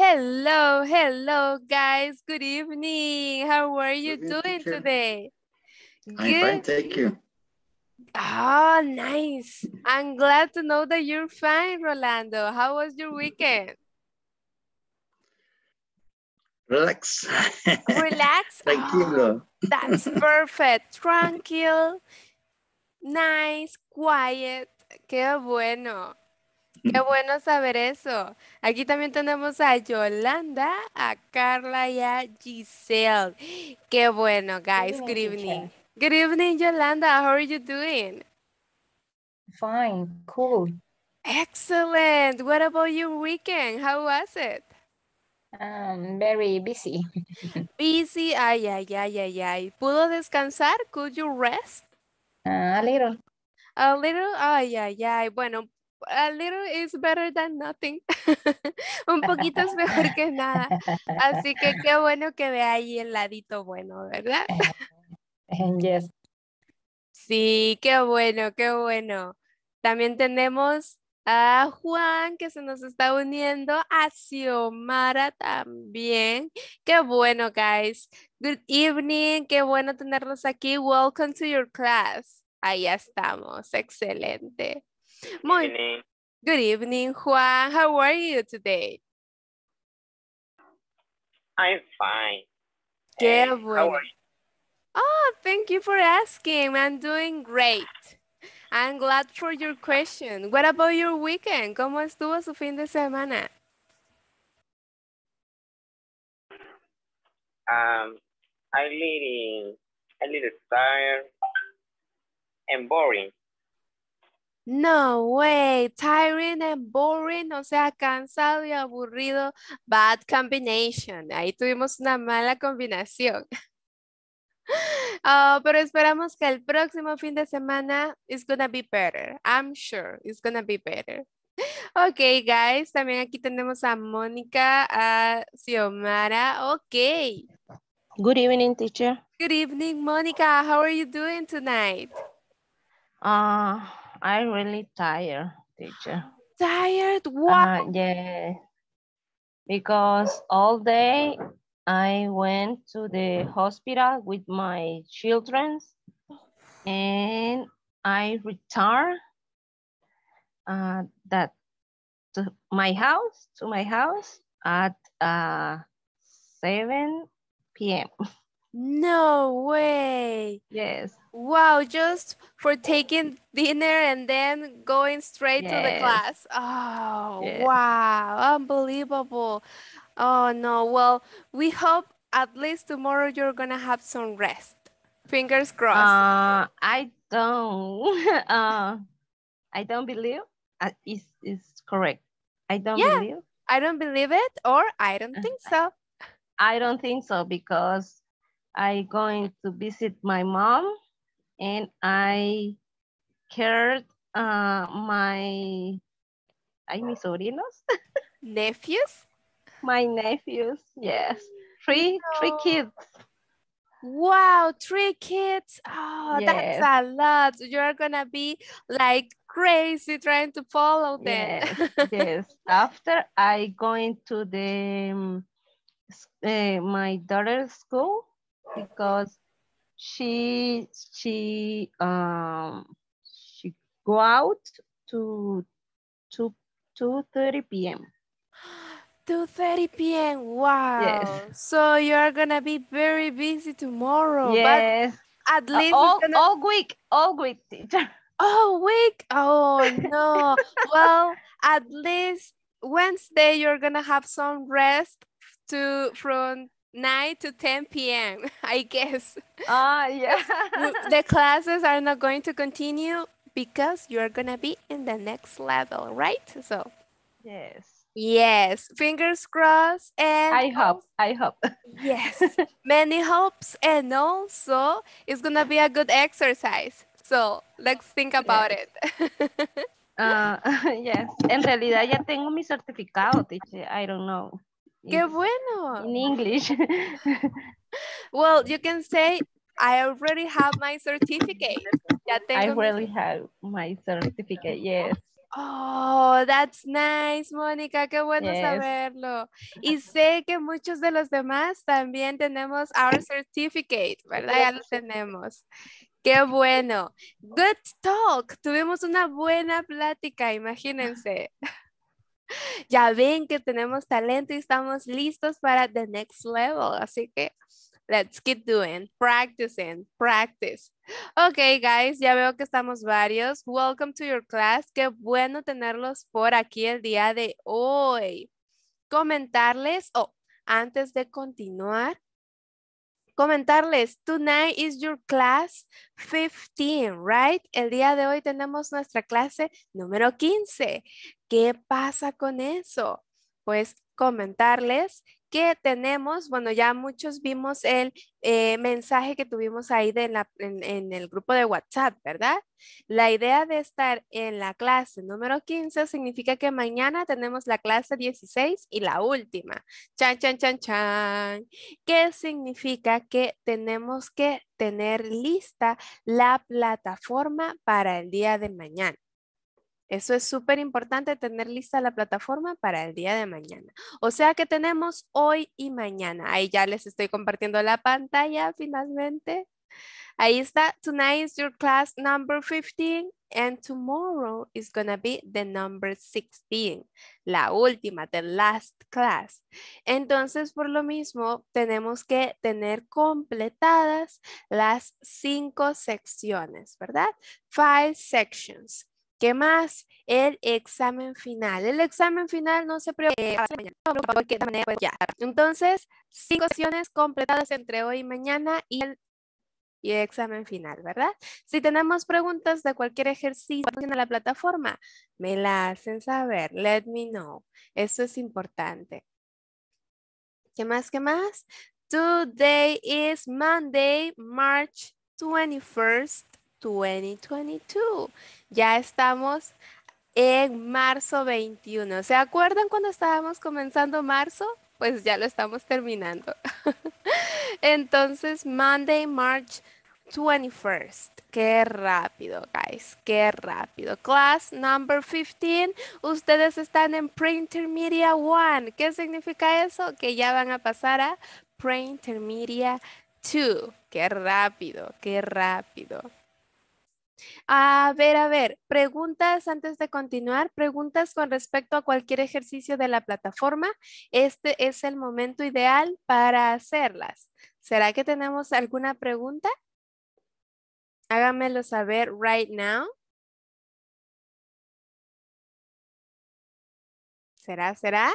Hello, hello, guys. Good evening. How are you doing teacher. today? I'm fine, thank you. Oh, nice. I'm glad to know that you're fine, Rolando. How was your weekend? Relax. Relax? Tranquilo. Oh, that's perfect. Tranquil. Nice, quiet. Qué bueno. Qué bueno saber eso. Aquí también tenemos a Yolanda, a Carla y a Giselle. Qué bueno, guys. Good evening. Good evening, Yolanda. How are you doing? Fine, cool. Excellent. What about your weekend? How was it? Um, very busy. busy. Ay, ay, ay, ay, ay. ¿Pudo descansar? Could you rest? Ah, a little. A little. Ay, ay, ay. Bueno, a little is better than nothing. un poquito es mejor que nada. Así que qué bueno que ve ahí el ladito bueno, ¿verdad? Sí, qué bueno, qué bueno. También tenemos a Juan que se nos está uniendo, a Xiomara también. Qué bueno, guys. Good evening, qué bueno tenerlos aquí. Welcome to your class. Ahí estamos, excelente. Morning. Evening. Good evening, Juan. How are you today? I'm fine. Qué hey, eh, bueno. Oh, thank you for asking. I'm doing great. I'm glad for your question. What about your weekend? ¿Cómo estuvo su fin de semana? Um, I am a little tired and boring. No way, tiring and boring, o sea, cansado y aburrido, bad combination. Ahí tuvimos una mala combinación. Ah, pero esperamos que el próximo fin de semana is gonna be better. I'm sure it's gonna be better. Ok, guys, también aquí tenemos a Mónica, a Xiomara. Ok. Good evening, teacher. Good evening, Mónica, How are you doing tonight? Ah... I'm really tired, teacher. Tired? What? Uh, yeah. Because all day I went to the hospital with my children and I returned uh, that to my house to my house at uh, 7 p.m. No way. Yes. Wow, just for taking dinner and then going straight yes. to the class. Oh, yes. wow. Unbelievable. Oh, no. Well, we hope at least tomorrow you're going to have some rest. Fingers crossed. Uh, I don't. uh, I don't believe uh, it's, it's correct. I don't yeah, believe. I don't believe it or I don't uh, think so. I don't think so because I going to visit my mom and I cared uh, my, ay, mis sobrinos. nephews? My nephews, yes. Three, three kids. Wow, three kids. Oh, yes. that's a lot. You're gonna be like crazy trying to follow them. Yes, yes. After I going to the uh, my daughter's school, because she she um she go out to two two thirty p.m. 2.30 p.m. Wow. Yes. So you're going to be very busy tomorrow. Yes. But at uh, least uh, all, gonna... all week. All week, teacher. All week? Oh, no. well, at least Wednesday you're going to have some rest to from 9 to 10 p.m., I guess. Ah, uh, yeah. the classes are not going to continue because you're going to be in the next level, right? So, yes. Yes, fingers crossed and I hope, I hope. yes, many hopes and also it's gonna be a good exercise. So let's think about yes. it. uh, yes, en realidad ya tengo mi certificado, teacher. I don't know. ¡Qué bueno! In English. well, you can say, I already have my certificate. Ya tengo I already have my certificate, yes. Oh, that's nice, Mónica, qué bueno saberlo. Y sé que muchos de los demás también tenemos our certificate, ¿verdad? Ya lo tenemos. Qué bueno. Good talk. Tuvimos una buena plática, imagínense. ya ven que tenemos talento y estamos listos para the next level. Así que let's keep doing, practicing, practice. Ok, guys, ya veo que estamos varios. Welcome to your class. Qué bueno tenerlos por aquí el día de hoy. Comentarles, o antes de continuar, comentarles, tonight is your class 15, right? El día de hoy tenemos nuestra clase número 15. ¿Qué pasa con eso? Pues comentarles ¿Qué tenemos, bueno, ya muchos vimos el eh, mensaje que tuvimos ahí en, el grupo de WhatsApp, ¿verdad? La idea de estar en la clase número 15 significa que mañana tenemos la clase 16 y la última. Chan, chan, chan, chan. ¿Qué significa que tenemos que tener lista la plataforma para el día de mañana? Eso es súper importante tener lista la plataforma para el día de mañana. O sea que tenemos hoy y mañana. Ahí ya les estoy compartiendo la pantalla finalmente. Ahí está. Tonight is your class number 15 and tomorrow is gonna be the number 16. La última, the last class. Entonces, por lo mismo, tenemos que tener completadas las cinco secciones, ¿verdad? Five sections. ¿Qué más? El examen final. El examen final no se preocupe. Entonces, cinco sesiones completadas entre hoy y mañana y el, y examen final, ¿verdad? Si tenemos preguntas de cualquier ejercicio pues, en la plataforma, me la hacen saber. Let me know. Eso es importante. ¿Qué más? ¿Qué más? Today is Monday, March 21st. 2022. Ya estamos en marzo 21. ¿Se acuerdan cuando estábamos comenzando marzo? Pues ya lo estamos terminando. Entonces, Monday, March 21st. Qué rápido, guys. Qué rápido. Class number 15. Ustedes están en Pre-Intermedia 1. ¿Qué significa eso? Que ya van a pasar a Pre-Intermedia 2. Qué rápido, qué rápido. A ver, a ver, preguntas antes de continuar, preguntas con respecto a cualquier ejercicio de la plataforma. Este es el momento ideal para hacerlas. ¿Será que tenemos alguna pregunta? Hágamelo saber right now. ¿Será, será?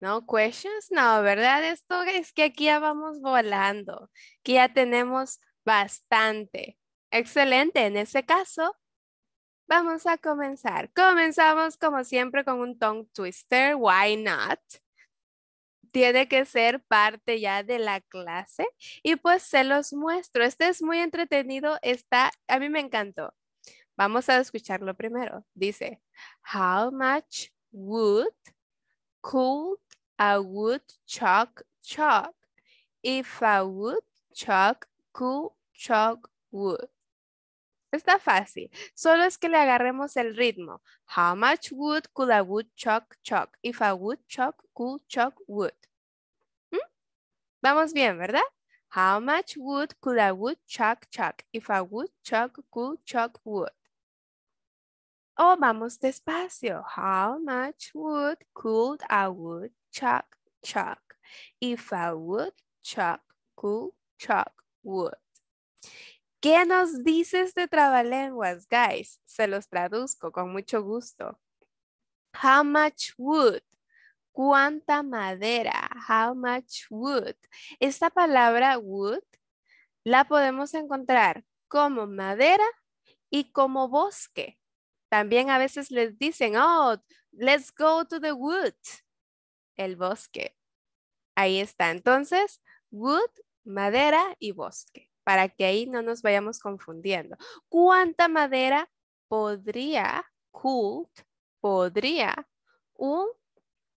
No questions, no, ¿verdad? Esto es que aquí ya vamos volando, que ya tenemos bastante. Excelente, en ese caso, vamos a comenzar. Comenzamos como siempre con un tongue twister, why not? Tiene que ser parte ya de la clase y pues se los muestro. Este es muy entretenido, está, a mí me encantó. Vamos a escucharlo primero. Dice, how much wood could a woodchuck chuck if a woodchuck could chuck wood? Está fácil. Solo es que le agarremos el ritmo. How much wood could a woodchuck chuck if a woodchuck could chuck wood? ¿Mm? Vamos bien, ¿verdad? How much wood could a woodchuck chuck if a woodchuck could chuck wood? O oh, vamos despacio. How much wood could a woodchuck chuck if a woodchuck could chuck wood? ¿Qué nos dices de trabalenguas, guys? Se los traduzco con mucho gusto. How much wood? ¿Cuánta madera? How much wood? Esta palabra wood la podemos encontrar como madera y como bosque. También a veces les dicen, oh, let's go to the wood. El bosque. Ahí está. Entonces, wood, madera y bosque para que ahí no nos vayamos confundiendo. ¿Cuánta madera podría, could, podría un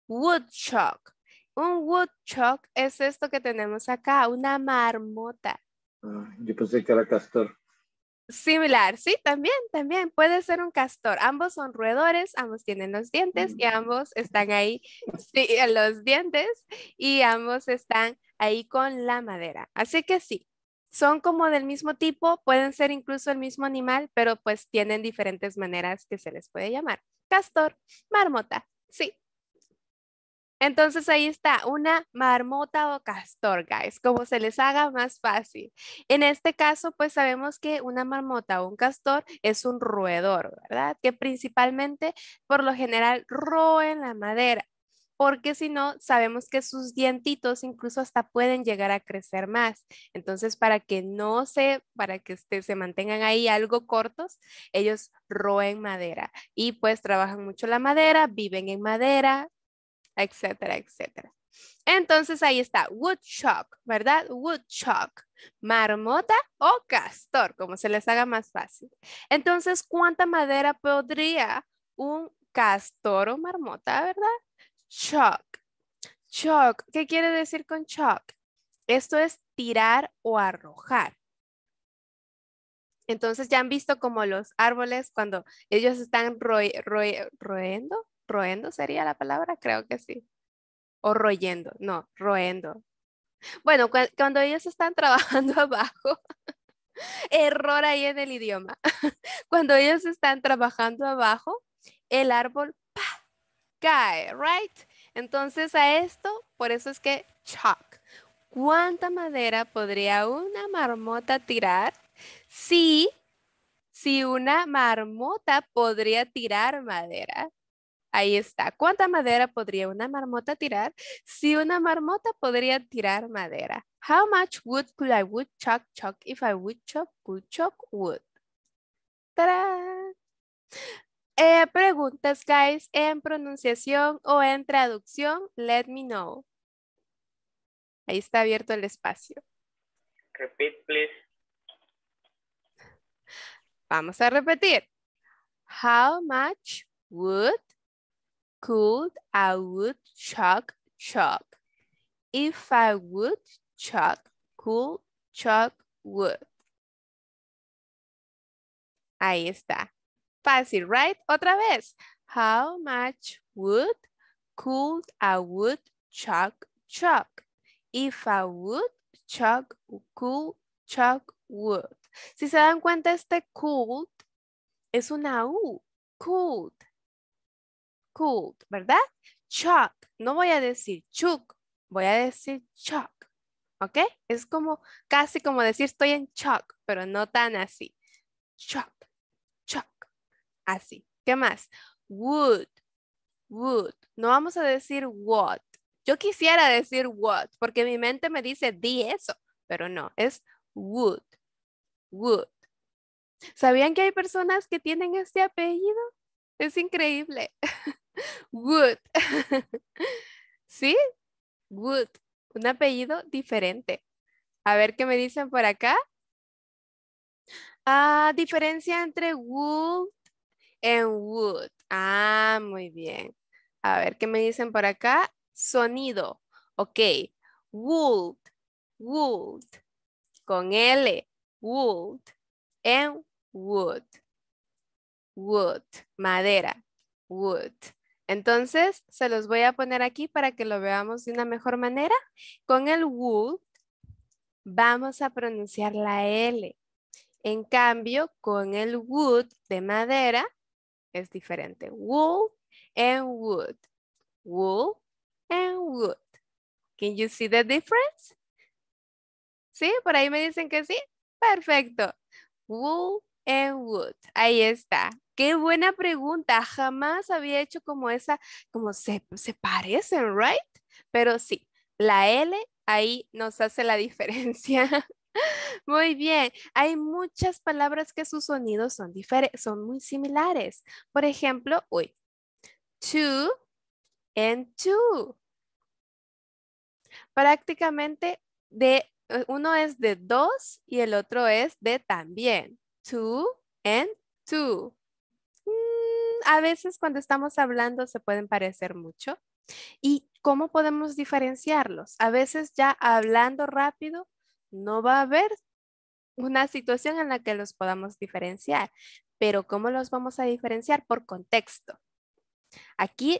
woodchuck? Un woodchuck es esto que tenemos acá, una marmota. Ah, yo pensé que era castor. Similar, sí, también, también puede ser un castor. Ambos son roedores, ambos tienen los dientes y mm. ambos están ahí, sí, los dientes y ambos están ahí con la madera. Así que sí, son como del mismo tipo, pueden ser incluso el mismo animal, pero pues tienen diferentes maneras que se les puede llamar. Castor, marmota, sí. Entonces ahí está, una marmota o castor, guys, como se les haga más fácil. En este caso, pues sabemos que una marmota o un castor es un roedor, ¿verdad? Que principalmente, por lo general, roen la madera porque si no, sabemos que sus dientitos incluso hasta pueden llegar a crecer más. Entonces, para que no se, para que este, se mantengan ahí algo cortos, ellos roen madera y pues trabajan mucho la madera, viven en madera, etcétera, etcétera. Entonces ahí está, woodchuck, ¿verdad? Woodchuck, marmota o castor, como se les haga más fácil. Entonces, ¿cuánta madera podría un castor o marmota, verdad? Chuck. Chuck. ¿Qué quiere decir con chuck? Esto es tirar o arrojar. Entonces ya han visto como los árboles cuando ellos están roendo, roendo sería la palabra, creo que sí. O royendo, no, roendo. Bueno, cuando ellos están trabajando abajo, error ahí en el idioma. cuando ellos están trabajando abajo, el árbol cae, right? Entonces a esto, por eso es que chalk. ¿Cuánta madera podría una marmota tirar si, si una marmota podría tirar madera? Ahí está. ¿Cuánta madera podría una marmota tirar? Si una marmota podría tirar madera. How much wood could I wood chuck chuck if I would chuck, could chuck wood? ¡Tarán! Eh, preguntas, guys, en pronunciación o en traducción, let me know. Ahí está abierto el espacio. Repeat, please. Vamos a repetir. How much wood could a woodchuck chuck? If a woodchuck could chuck wood. Ahí está fácil, right? Otra vez. How much wood could a wood chuck chuck? If a wood chuck could chuck wood. Si se dan cuenta, este could es una U. Could. Could, ¿verdad? Chuck. No voy a decir chuck, voy a decir chuck. ¿Ok? Es como, casi como decir estoy en chuck, pero no tan así. Chuck así. ¿Qué más? Wood. Wood. No vamos a decir what. Yo quisiera decir what, porque mi mente me dice di eso, pero no, es would, would. ¿Sabían que hay personas que tienen este apellido? Es increíble. Wood. ¿Sí? Wood. Un apellido diferente. A ver qué me dicen por acá. Ah, diferencia entre would and wood, Ah, muy bien. A ver, ¿qué me dicen por acá? Sonido. Ok. Wood. wood, Con L. Wood. En wood. Wood, madera, wood. Entonces, se los voy a poner aquí para que lo veamos de una mejor manera. Con el wood vamos a pronunciar la L. En cambio, con el wood de madera, es diferente. Wool and wood. Wool and wood. Can you see the difference? ¿Sí? Por ahí me dicen que sí. Perfecto. Wool and wood. Ahí está. Qué buena pregunta. Jamás había hecho como esa, como se, se parecen, right? Pero sí, la L ahí nos hace la diferencia. Muy bien, hay muchas palabras que sus sonidos son, son muy similares. Por ejemplo, uy, two and two. Prácticamente eh, uno es de dos y el otro es de también. Two and two. Mm, a veces cuando estamos hablando se pueden parecer mucho. ¿Y cómo podemos diferenciarlos? A veces ya hablando rápido no va a haber una situación en la que los podamos diferenciar. Pero ¿cómo los vamos a diferenciar? Por contexto. Aquí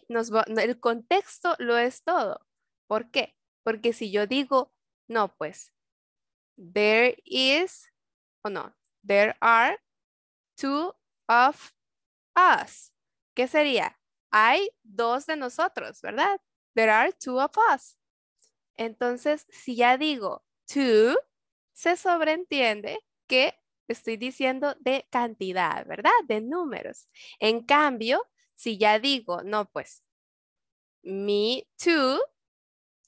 el contexto lo es todo. ¿Por qué? Porque si yo digo, no, pues, there is, o no, there are two of us. ¿Qué sería? Hay dos de nosotros, ¿verdad? There are two of us. Entonces, si ya digo, to, se sobreentiende que estoy diciendo de cantidad, ¿verdad? De números. En cambio, si ya digo, no, pues, me too,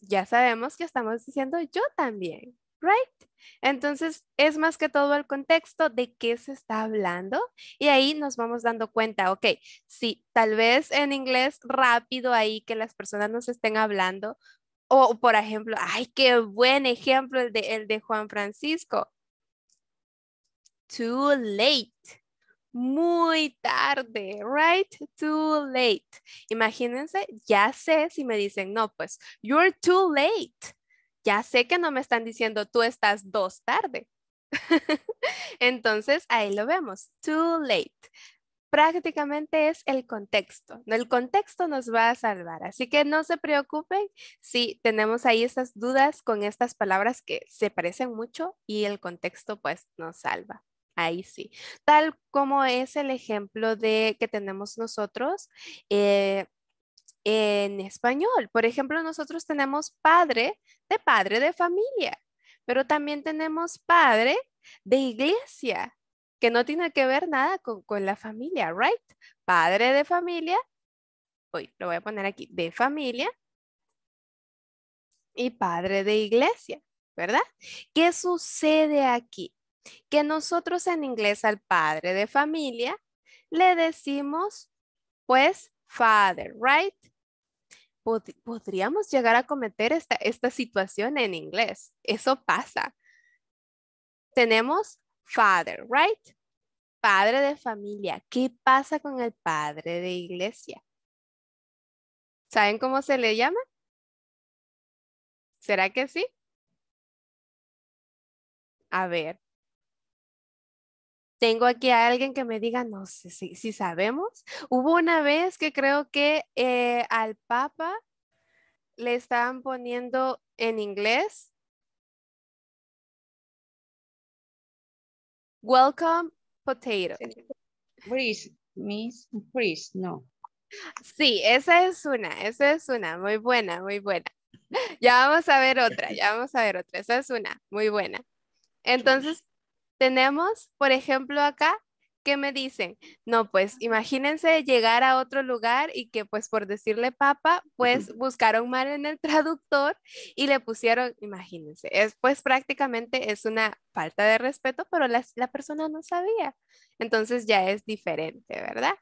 ya sabemos que estamos diciendo yo también, right? Entonces, es más que todo el contexto de qué se está hablando y ahí nos vamos dando cuenta, ok, si tal vez en inglés rápido ahí que las personas nos estén hablando, o, por ejemplo, ay, qué buen ejemplo el de, Juan Francisco. Too late. Muy tarde, right? Too late. Imagínense, ya sé si me dicen, no, pues, you're too late. Ya sé que no me están diciendo, tú estás dos tarde. Entonces, ahí lo vemos, too late prácticamente es el contexto. El contexto nos va a salvar. Así que no se preocupen si tenemos ahí estas dudas con estas palabras que se parecen mucho y el contexto pues nos salva. Ahí sí. Tal como es el ejemplo de que tenemos nosotros eh, en español. Por ejemplo, nosotros tenemos padre de padre de familia, pero también tenemos padre de iglesia que no tiene que ver nada con, la familia, right? Padre de familia, lo voy a poner aquí, de familia y padre de iglesia, ¿verdad? ¿Qué sucede aquí? Que nosotros en inglés al padre de familia le decimos, pues, father, right? podríamos llegar a cometer esta, esta situación en inglés. Eso pasa. Tenemos father, right? Padre de familia. ¿Qué pasa con el padre de iglesia? ¿Saben cómo se le llama? ¿Será que sí? A ver. Tengo aquí a alguien que me diga, no sé si, sabemos. Hubo una vez que creo que eh, al Papa le estaban poniendo en inglés Welcome potato. Please, Miss please, no. Sí, esa es una, esa es una, muy buena, muy buena. Ya vamos a ver otra, ya vamos a ver otra, esa es una, muy buena. Entonces, tenemos, por ejemplo, acá, ¿qué me dicen? No, pues imagínense llegar a otro lugar y que pues por decirle papa, pues buscaron mal en el traductor y le pusieron, imagínense, es pues prácticamente es una falta de respeto, pero la, la persona no sabía. Entonces ya es diferente, ¿verdad?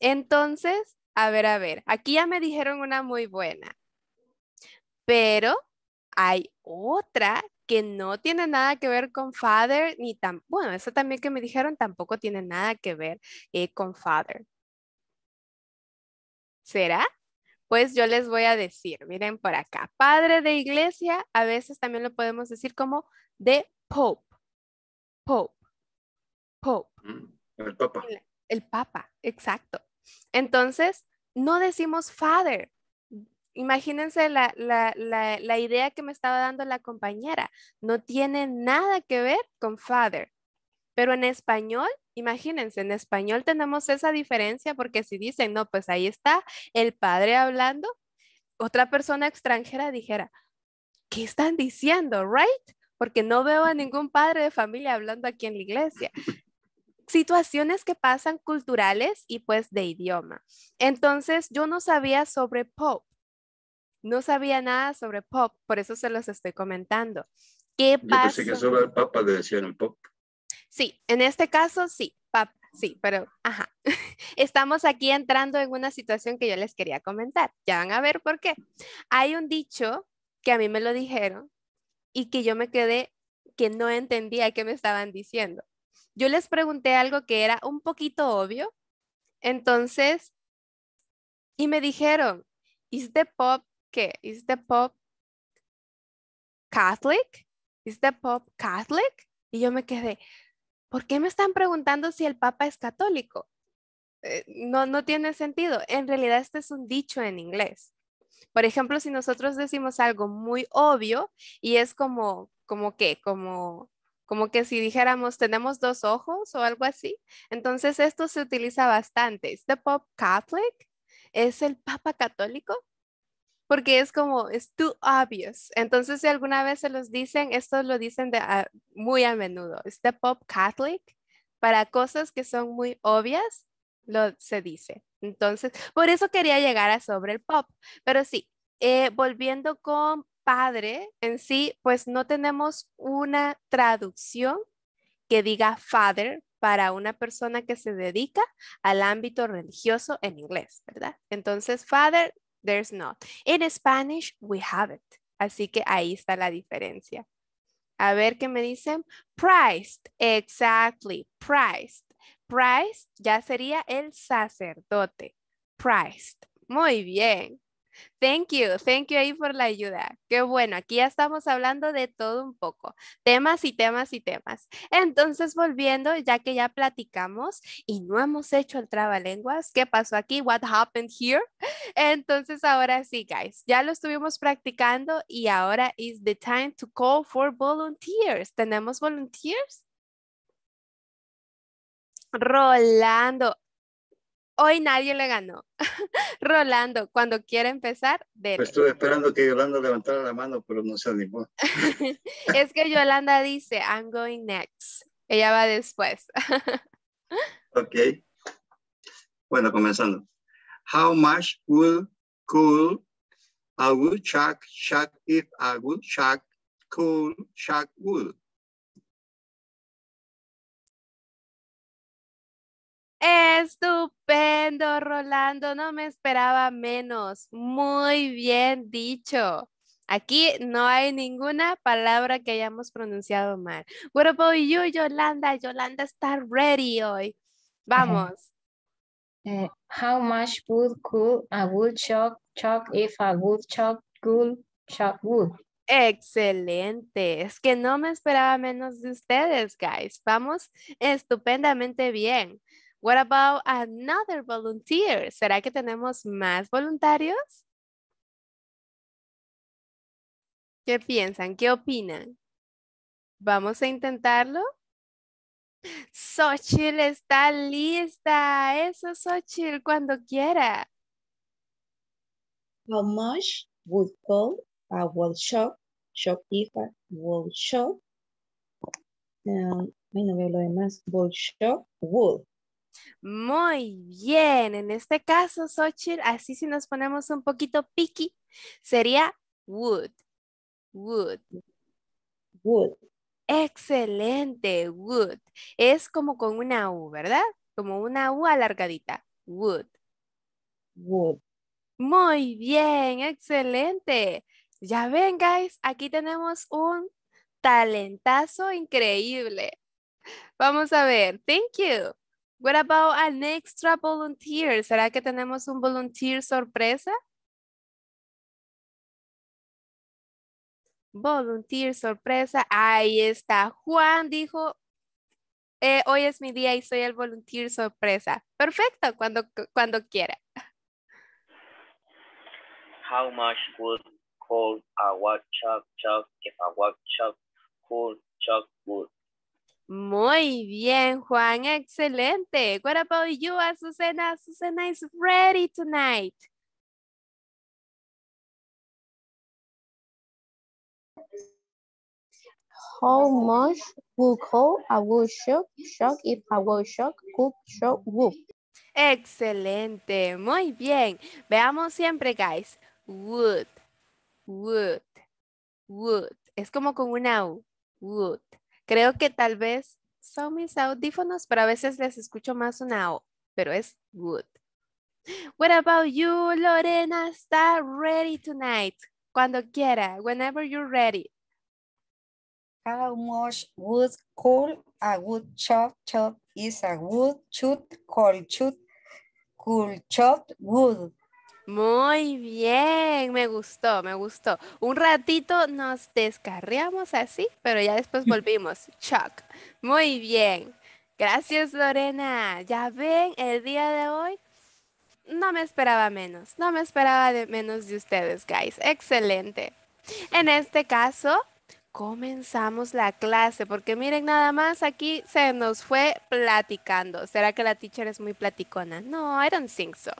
Entonces, a ver, a ver, aquí ya me dijeron una muy buena, pero hay otra que no tiene nada que ver con father, ni tan, bueno, eso también que me dijeron tampoco tiene nada que ver eh, con father. ¿Será? Pues yo les voy a decir, miren por acá, padre de iglesia, a veces también lo podemos decir como de pope, pope, pope. Mm, el papa. el papa, exacto. Entonces, no decimos father, imagínense la, idea que me estaba dando la compañera. No tiene nada que ver con father. Pero en español, imagínense, en español tenemos esa diferencia porque si dicen, no, pues ahí está el padre hablando, otra persona extranjera dijera, ¿qué están diciendo? ¿Right? Porque no veo a ningún padre de familia hablando aquí en la iglesia situaciones que pasan culturales y pues de idioma. Entonces yo no sabía sobre Pope. No sabía nada sobre pop, por eso se los estoy comentando. ¿Qué pasa? Yo pensé que sobre papa le decían pop. Sí, en este caso sí, papá sí, pero ajá. Estamos aquí entrando en una situación que yo les quería comentar. Ya van a ver por qué. Hay un dicho que a mí me lo dijeron y que yo me quedé que no entendía qué me estaban diciendo. Yo les pregunté algo que era un poquito obvio, entonces, y me dijeron, is the pop ¿Qué? is the Pope Catholic? Is the Pope Catholic? Y yo me quedé, ¿por qué me están preguntando si el Papa es católico? Eh, no, no tiene sentido. En realidad este es un dicho en inglés. Por ejemplo, si nosotros decimos algo muy obvio y es como, como que, como, como que si dijéramos tenemos dos ojos o algo así, entonces esto se utiliza bastante. ¿Es the Pope Catholic? ¿Es el Papa Católico? porque es como, es too obvious. Entonces, si alguna vez se los dicen, esto lo dicen de, muy a menudo. Step pop Catholic, para cosas que son muy obvias, lo se dice. Entonces, por eso quería llegar a sobre el pop. Pero sí, eh, volviendo con padre en sí, pues no tenemos una traducción que diga father para una persona que se dedica al ámbito religioso en inglés, ¿verdad? Entonces, father There's not. In Spanish, we have it, Así que ahí está la diferencia. A ver qué me dicen. Priced. Exactly. Priced. Priced ya sería el sacerdote. Priced. Muy bien. Thank you, thank you ahí por la ayuda. Qué bueno, aquí ya estamos hablando de todo un poco, temas y temas y temas. Entonces, volviendo, ya que ya platicamos y no hemos hecho el trabalenguas, ¿qué pasó aquí? What happened here? Entonces, ahora sí, guys, ya lo estuvimos practicando y ahora is the time to call for volunteers. ¿Tenemos volunteers? Rolando, Hoy nadie le ganó. Rolando, cuando quiera empezar, dele. Pues estuve esperando que Yolanda levantara la mano, pero no se animó. es que Yolanda dice, I'm going next. Ella va después. ok. Bueno, comenzando. How much would, cool a woodchuck chuck if a woodchuck cool chuck wood? Estupendo, Rolando, no me esperaba menos. Muy bien dicho. Aquí no hay ninguna palabra que hayamos pronunciado mal. What about you, Yolanda? Yolanda está ready hoy. Vamos. Eh, how much wood could a woodchuck chuck if a could chuck wood? Excelente. Es que no me esperaba menos de ustedes, guys. Vamos estupendamente bien. What about another volunteer? ¿Será que tenemos más voluntarios? ¿Qué piensan? ¿Qué opinan? ¿Vamos a intentarlo? Xochitl está lista. Eso, Xochitl, cuando quiera. How much would call a workshop, shopkeeper, workshop? Um, ay, no veo lo demás. Workshop, would. Muy bien, en este caso, Xochitl, así si nos ponemos un poquito picky, sería wood, wood, wood, Excelente, wood, Es como con una U, ¿verdad? Como una U alargadita. wood, wood, Muy bien, excelente. Ya ven, guys, aquí tenemos un talentazo increíble. Vamos a ver. Thank you. What about an extra volunteer? ¿Será que tenemos un volunteer sorpresa? Volunteer sorpresa. Ahí está. Juan dijo, eh, hoy es mi día y soy el volunteer sorpresa. Perfecto, cuando, cuando quiera. How much wood call a workshop job if a workshop could wood. Muy bien, Juan, excelente. What about you, Azucena? Azucena is ready tonight. How much would a shock, if Excelente, muy bien. Veamos siempre, guys. Wood, wood, wood. Es como con una U. Wood. Creo que tal vez son mis audífonos, pero a veces les escucho más una O, pero es good. What about you, Lorena? Está ready tonight? Cuando quiera, whenever you're ready. How much wood cool a wood chop chop is a wood shoot cold shoot cool chop, wood. Muy bien, me gustó, me gustó. Un ratito nos descarriamos así, pero ya después volvimos. Chuck. Muy bien. Gracias, Lorena. Ya ven, el día de hoy no me esperaba menos. No me esperaba menos de ustedes, guys. Excelente. En este caso, comenzamos la clase, porque miren nada más, aquí se nos fue platicando. ¿Será que la teacher es muy platicona? No, I don't think so.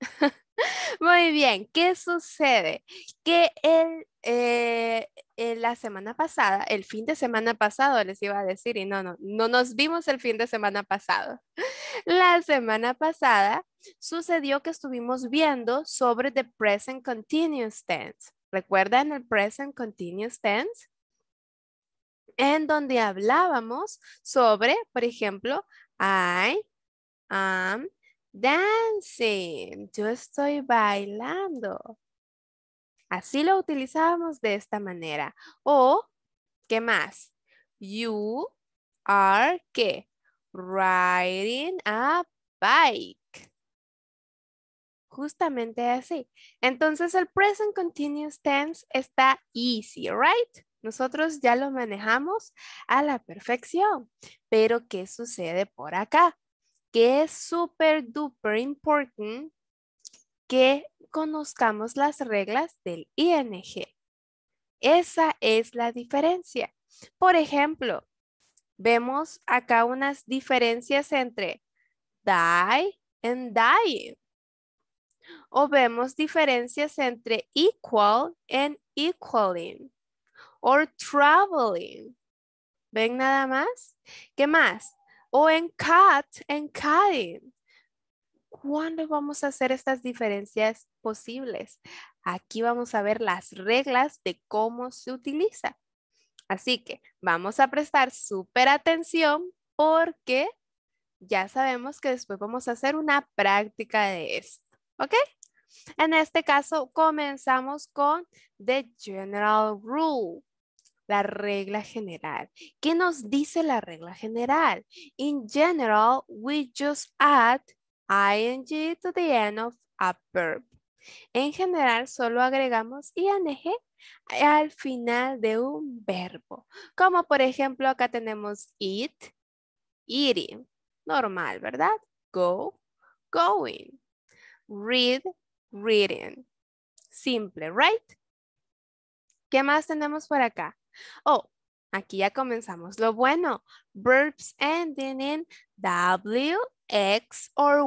Muy bien, ¿qué sucede? Que eh, eh, la semana pasada, el fin de semana pasado, les iba a decir, y no, no, no nos vimos el fin de semana pasado. La semana pasada sucedió que estuvimos viendo sobre the present continuous tense. ¿Recuerdan el present continuous tense? En donde hablábamos sobre, por ejemplo, I am, dancing. Yo estoy bailando. Así lo utilizábamos de esta manera. O, ¿qué más? You are, que Riding a bike. Justamente así. Entonces el present continuous tense está easy, right? Nosotros ya lo manejamos a la perfección. Pero, ¿qué sucede por acá? que es súper duper important que conozcamos las reglas del ING. Esa es la diferencia. Por ejemplo, vemos acá unas diferencias entre die and dying. O vemos diferencias entre equal and equaling. Or traveling. ¿Ven nada más? ¿Qué más? o en cat, en cutting. ¿Cuándo vamos a hacer estas diferencias posibles? Aquí vamos a ver las reglas de cómo se utiliza. Así que vamos a prestar súper atención porque ya sabemos que después vamos a hacer una práctica de esto, ¿ok? En este caso comenzamos con the general rule la regla general. ¿Qué nos dice la regla general? In general, we just add ing to the end of a verb. En general, solo agregamos ing al final de un verbo. Como por ejemplo, acá tenemos eat, eating. Normal, ¿verdad? Go, going. Read, reading. Simple, right? ¿Qué más tenemos por acá? Oh, aquí ya comenzamos. Lo bueno, verbs ending in W, X or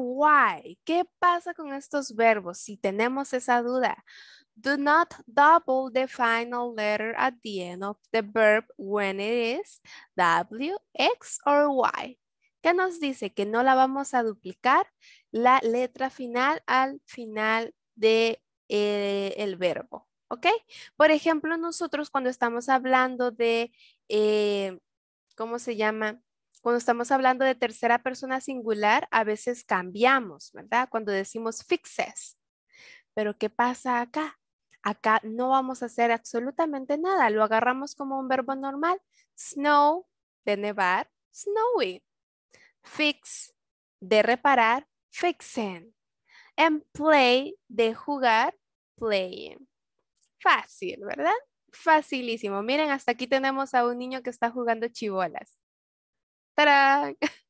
Y. ¿Qué pasa con estos verbos si tenemos esa duda? Do not double the final letter at the end of the verb when it is W, X or Y. ¿Qué nos dice? Que no la vamos a duplicar la letra final al final de eh, el verbo. ¿ok? Por ejemplo, nosotros cuando estamos hablando de, eh, ¿cómo se llama? Cuando estamos hablando de tercera persona singular, a veces cambiamos, ¿verdad? Cuando decimos fixes. Pero ¿qué pasa acá? Acá no vamos a hacer absolutamente nada. Lo agarramos como un verbo normal. Snow, de nevar, snowy. Fix, de reparar, fixing. And play, de jugar, playing. Fácil, ¿verdad? Facilísimo. Miren, hasta aquí tenemos a un niño que está jugando chivolas. ¡Tarán!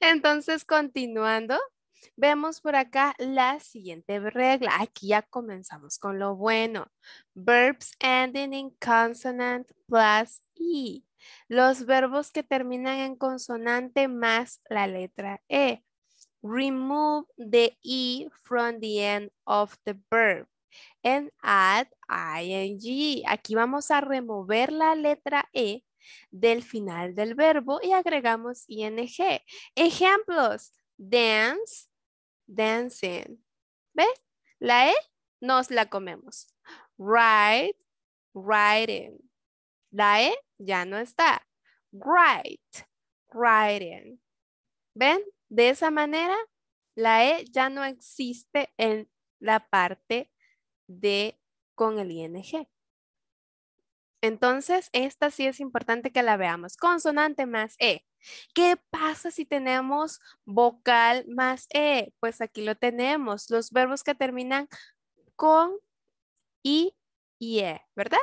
Entonces, continuando, vemos por acá la siguiente regla. Aquí ya comenzamos con lo bueno. Verbs ending in consonant plus E. Los verbos que terminan en consonante más la letra E. Remove the E from the end of the verb. En add ing. Aquí vamos a remover la letra E del final del verbo y agregamos ing. Ejemplos, dance, dancing. ¿Ves? La E nos la comemos. Write, writing. La E ya no está. Write, writing. ¿Ven? De esa manera, la E ya no existe en la parte de con el ing. Entonces, esta sí es importante que la veamos. Consonante más E. ¿Qué pasa si tenemos vocal más E? Pues aquí lo tenemos, los verbos que terminan con I y E, ¿verdad?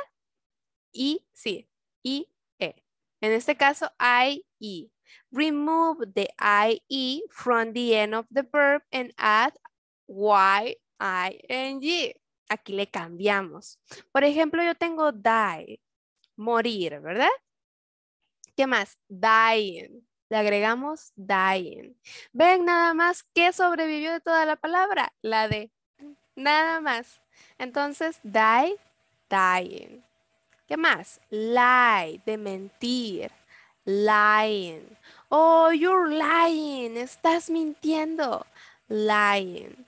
I, sí, I, E. En este caso, I, E. Remove the I, E from the end of the verb and add Y, I, N, G aquí le cambiamos. Por ejemplo, yo tengo die, morir, ¿verdad? ¿Qué más? Dying. Le agregamos dying. Ven nada más ¿Qué sobrevivió de toda la palabra, la de nada más. Entonces, die, dying. ¿Qué más? Lie, de mentir. Lying. Oh, you're lying. Estás mintiendo. Lying.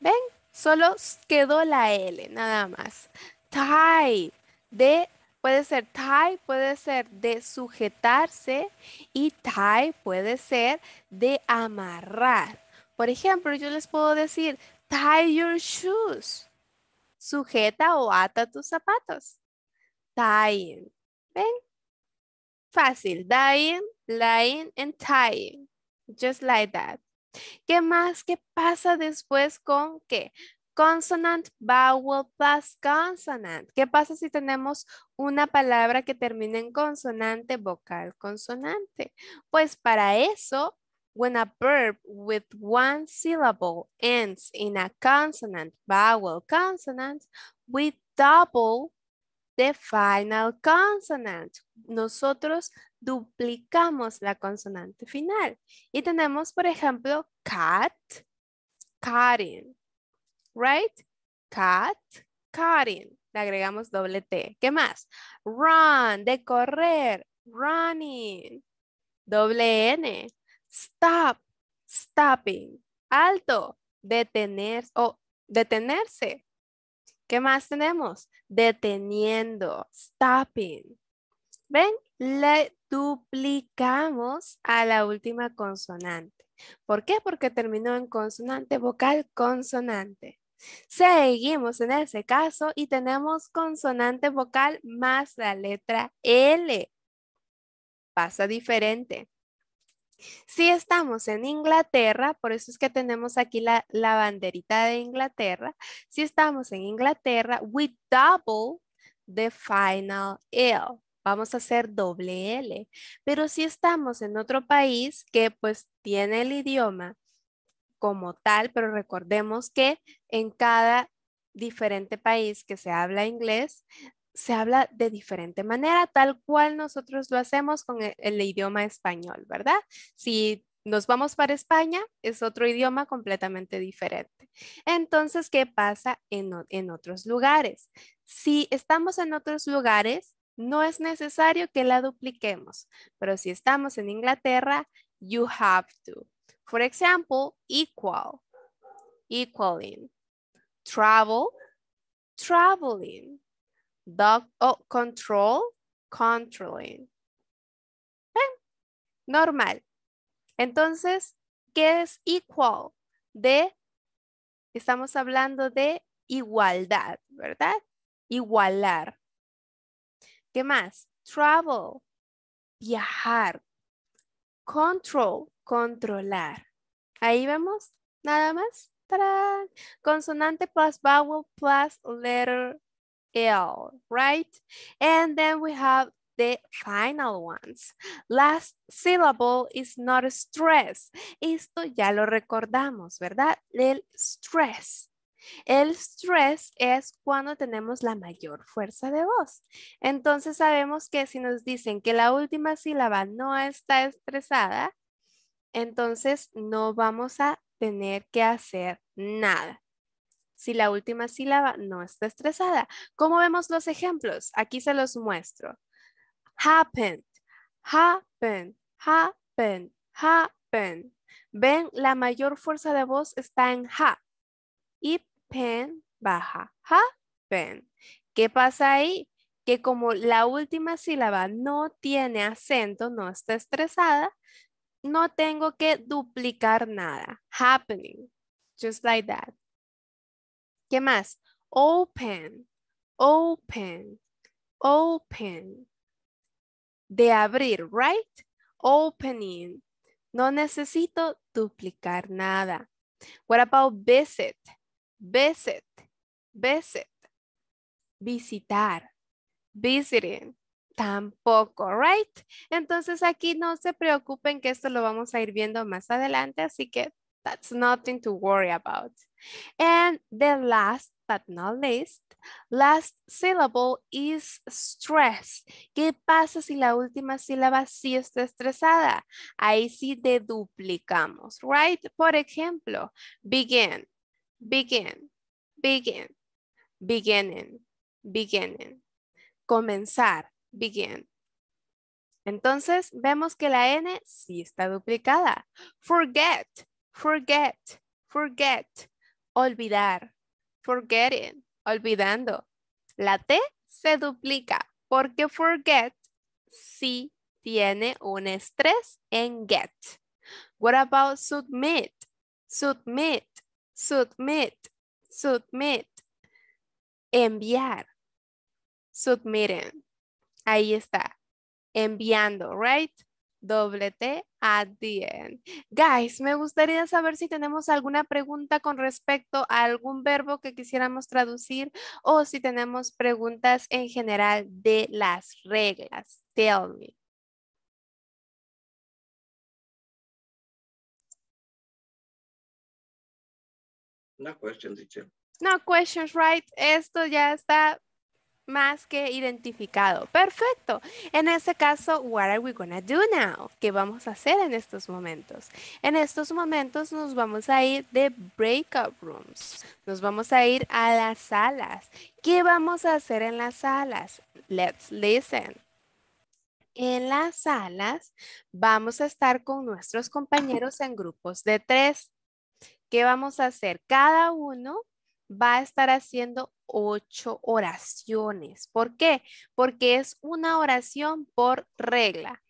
¿Ven? Solo quedó la L, nada más. Tie, de, puede ser tie, puede ser de sujetarse y tie puede ser de amarrar. Por ejemplo, yo les puedo decir, tie your shoes. Sujeta o ata tus zapatos. Tying. ¿Ven? Fácil. Dying, lying, and tying. Just like that. ¿Qué más? ¿Qué pasa después con qué? Consonant, vowel plus consonant. ¿Qué pasa si tenemos una palabra que termina en consonante, vocal, consonante? Pues para eso When a verb with one syllable ends in a consonant, vowel, consonant, we double the final consonant. Nosotros duplicamos la consonante final. Y tenemos, por ejemplo, cat, cutting, right? Cat, cutting. Le agregamos doble T. ¿Qué más? Run, de correr, running. Doble N. Stop, stopping. Alto, detener o detenerse. ¿Qué más tenemos? Deteniendo, stopping. ¿Ven? Le duplicamos a la última consonante. ¿Por qué? Porque terminó en consonante vocal consonante. Seguimos en ese caso y tenemos consonante vocal más la letra L. Pasa diferente. Si estamos en Inglaterra, por eso es que tenemos aquí la, banderita de Inglaterra. Si estamos en Inglaterra, we double the final L vamos a hacer doble L. Pero si estamos en otro país que pues tiene el idioma como tal, pero recordemos que en cada diferente país que se habla inglés, se habla de diferente manera, tal cual nosotros lo hacemos con e, el, idioma español, ¿verdad? Si nos vamos para España, es otro idioma completamente diferente. Entonces, ¿qué pasa en, en, otros lugares? Si estamos en otros lugares, no es necesario que la dupliquemos, pero si estamos en Inglaterra, you have to. For example, equal, equaling. Travel, traveling. Oh, control, controlling. Eh, normal. Entonces, ¿qué es equal? De, estamos hablando de igualdad, ¿verdad? Igualar. ¿Qué más? Travel, viajar. Control, controlar. Ahí vemos, nada más. Consonante plus vowel plus letter L, right? And then we have the final ones. Last syllable is not stress. Esto ya lo recordamos, ¿verdad? El stress. El stress es cuando tenemos la mayor fuerza de voz. Entonces sabemos que si nos dicen que la última sílaba no está estresada, entonces no vamos a tener que hacer nada. Si la última sílaba no está estresada. ¿Cómo vemos los ejemplos? Aquí se los muestro. Happened, happened, happened, happened. Ven, la mayor fuerza de voz está en ha. Y pen baja, pen. ¿Qué pasa ahí? Que como la última sílaba no tiene acento, no está estresada, no tengo que duplicar nada. Happening, just like that. ¿Qué más? Open, open, open. De abrir, right? Opening. No necesito duplicar nada. What about visit? Visit, visit. Visitar, visiting. Tampoco, right? Entonces aquí no se preocupen que esto lo vamos a ir viendo más adelante, así que that's nothing to worry about. And the last but not least, last syllable is stress. ¿Qué pasa si la última sílaba sí está estresada? Ahí sí deduplicamos, right? Por ejemplo, begin begin, begin, beginning, beginning. Comenzar, begin. Entonces vemos que la N sí está duplicada. Forget, forget, forget. Olvidar, forgetting, olvidando. La T se duplica porque forget sí tiene un estrés en get. What about submit? Submit, Submit, submit. Enviar. submitting, Ahí está. Enviando, right? doble T at the end. Guys, me gustaría saber si tenemos alguna pregunta con respecto a algún verbo que quisiéramos traducir o si tenemos preguntas en general de las reglas. Tell me. No questions, No questions, right? Esto ya está más que identificado. Perfecto. En ese caso, what are we gonna do now? ¿Qué vamos a hacer en estos momentos? En estos momentos nos vamos a ir de breakout rooms. Nos vamos a ir a las salas. ¿Qué vamos a hacer en las salas? Let's listen. En las salas vamos a estar con nuestros compañeros en grupos de tres. ¿Qué vamos a hacer? Cada uno va a estar haciendo ocho oraciones. ¿Por qué? Porque es una oración por regla.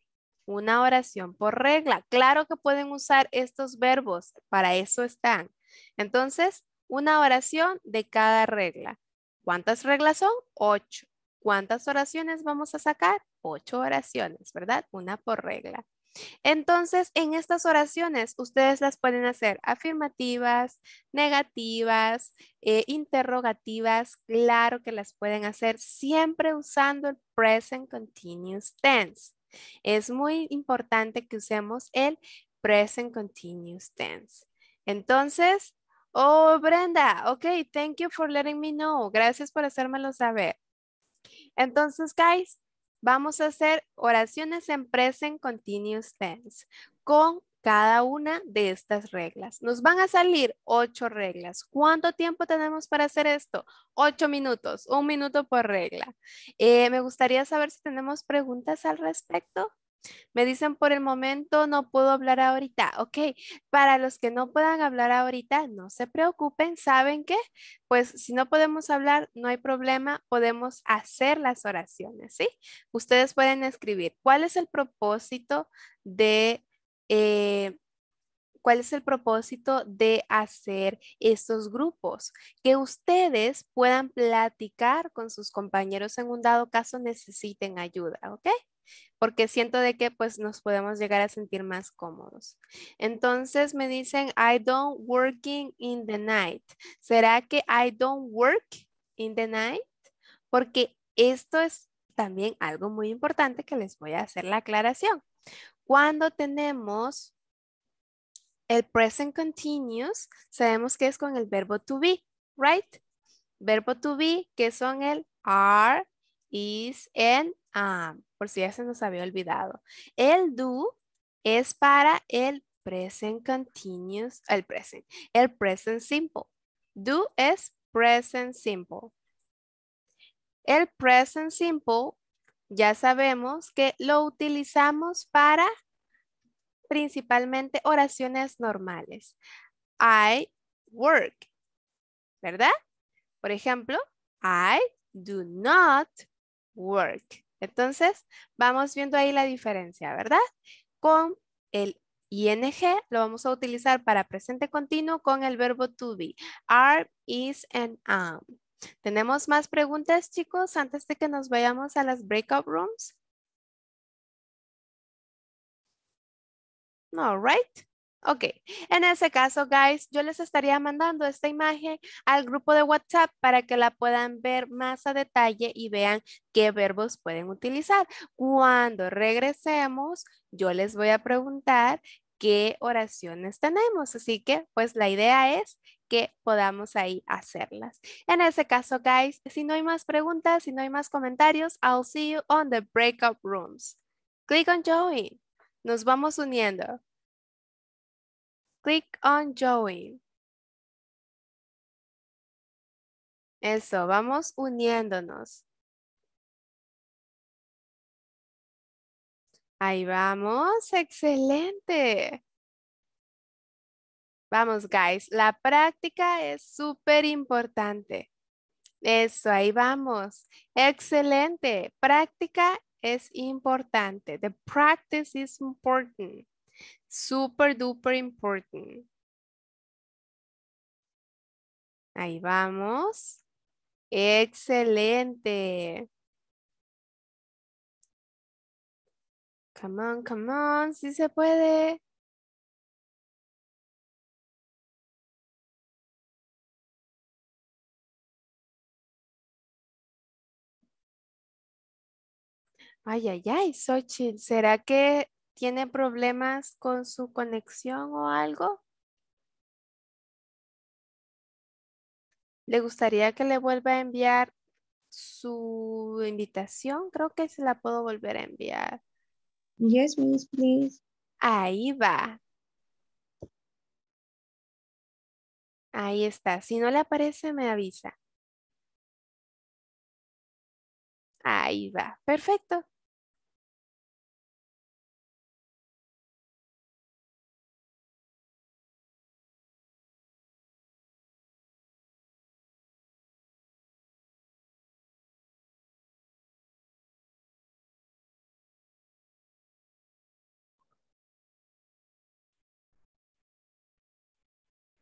Una oración por regla. Claro que pueden usar estos verbos, para eso están. Entonces, una oración de cada regla. ¿Cuántas reglas son? Ocho. ¿Cuántas oraciones vamos a sacar? Ocho oraciones, ¿verdad? Una por regla. Entonces, en estas oraciones, ustedes las pueden hacer afirmativas, negativas, eh, interrogativas, claro que las pueden hacer siempre usando el present continuous tense. Es muy importante que usemos el present continuous tense. Entonces, oh Brenda, ok, thank you for letting me know. Gracias por hacérmelo saber. Entonces, guys, vamos a hacer oraciones en present continuous tense con cada una de estas reglas. Nos van a salir ocho reglas. ¿Cuánto tiempo tenemos para hacer esto? Ocho minutos, un minuto por regla. Eh, me gustaría saber si tenemos preguntas al respecto. Me dicen por el momento no puedo hablar ahorita. Ok, para los que no puedan hablar ahorita, no se preocupen. ¿Saben qué? Pues si no podemos hablar, no hay problema. Podemos hacer las oraciones, ¿sí? Ustedes pueden escribir cuál es el propósito de... Eh, cuál es el propósito de hacer estos grupos, que ustedes puedan platicar con sus compañeros en un dado caso necesiten ayuda, ¿ok? porque siento de que pues nos podemos llegar a sentir más cómodos. Entonces me dicen, I don't working in the night. ¿Será que I don't work in the night? Porque esto es también algo muy importante que les voy a hacer la aclaración. Cuando tenemos el present continuous, sabemos que es con el verbo to be, right? Verbo to be, que son el are, is and am, por si ya se nos había olvidado. El do es para el present continuous, el present, el present simple. Do es present simple. El present simple ya sabemos que lo utilizamos para principalmente oraciones normales. I work, ¿verdad? Por ejemplo, I do not work. Entonces, vamos viendo ahí la diferencia, ¿verdad? Con el ING lo vamos a utilizar para presente continuo con el verbo to be. Are, is, and am. ¿Tenemos más preguntas, chicos, antes de que nos vayamos a las breakout rooms? No, right? Ok, en ese caso, guys, yo les estaría mandando esta imagen al grupo de WhatsApp para que la puedan ver más a detalle y vean qué verbos pueden utilizar. Cuando regresemos, yo les voy a preguntar qué oraciones tenemos. Así que, pues, la idea es que podamos ahí hacerlas. En ese caso, guys, si no hay más preguntas, si no hay más comentarios, I'll see you on the breakout rooms. Click on join. Nos vamos uniendo. Click on Join. Eso, vamos uniéndonos. Ahí vamos, excelente. Vamos, guys, la práctica es súper importante. Eso, ahí vamos. Excelente. Práctica es importante. The practice is important. Super duper important. Ahí vamos. Excelente. Come on, come on, si sí se puede. Ay, ay, ay, Xochitl, ¿será que ¿Tiene problemas con su conexión o algo? ¿Le gustaría que le vuelva a enviar su invitación? Creo que se la puedo volver a enviar. Yes, please. Ahí va. Ahí está. Si no le aparece, me avisa. Ahí va. Perfecto.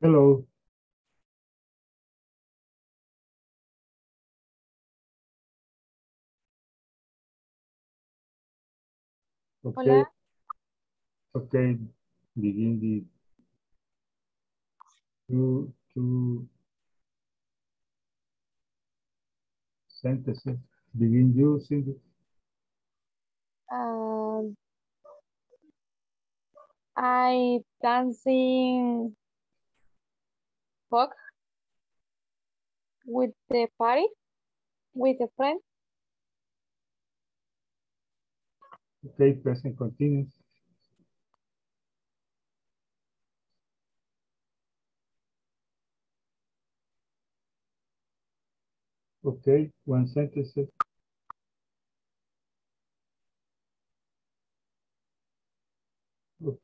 Hello Okay. Hola, Okay, begin the two two sentences. Begin you, Cindy. um, I dancing book with the party, with a friend. Okay, present continuous. Okay, one sentence. Okay,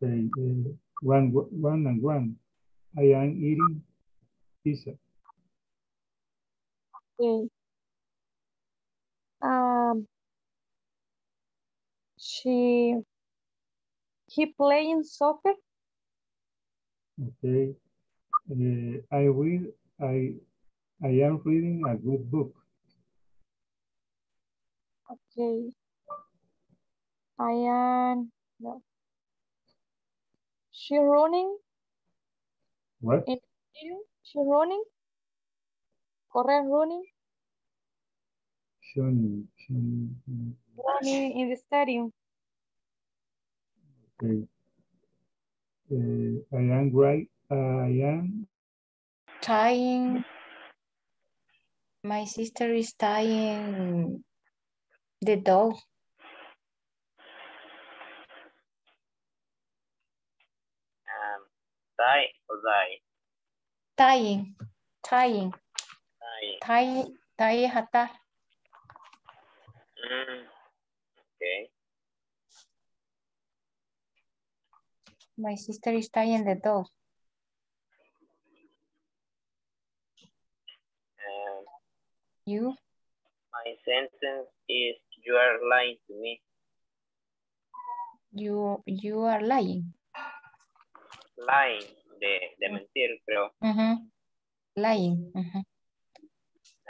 uh, one, one and one. I am eating ji Okay. um, she he playing soccer okay uh, i will. i i am reading a good book okay i am no. she running what in She's running. Correr running. Running. Running in the stadium. Okay. Uh, I am right. Uh, I am tying. My sister is tying the dog. Um, tie or die? tying, tying, tying, tying hatar. Mm, okay. My sister is tying the dog. Um, you? My sentence is you are lying to me. You you are lying. Lying de, de mentir, creo. Uh -huh. Lying. Uh -huh.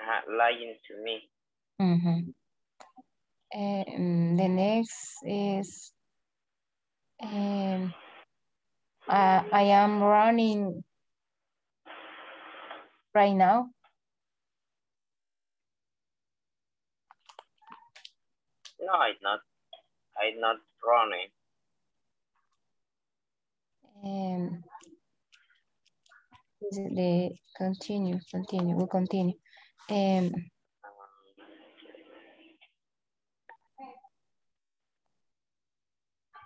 Ajá, lying to me. Uh eh, -huh. Mm, the next is um, I am running right now. No, I'm not. I'm not running. Um, the continue, continue, we continue. Um,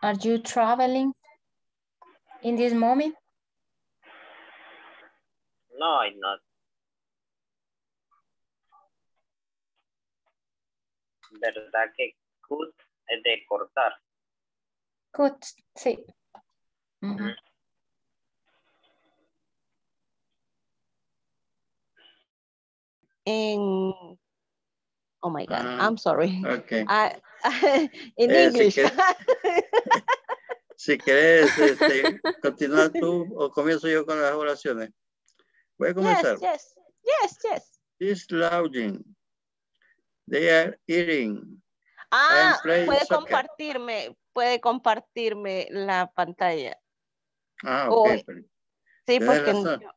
are you traveling in this moment? No, I'm not. ¿Verdad que could es de cortar? Could, sí. Mm -hmm. en, oh my God, ah, I'm sorry. Okay. Ah, en eh, English. Si, quieres, este, continúa tú o comienzo yo con las oraciones. Voy a comenzar. Yes, yes, yes. yes. lounging. They are eating. Ah, puede compartirme, puede compartirme la pantalla. Ah, ok. sí, porque...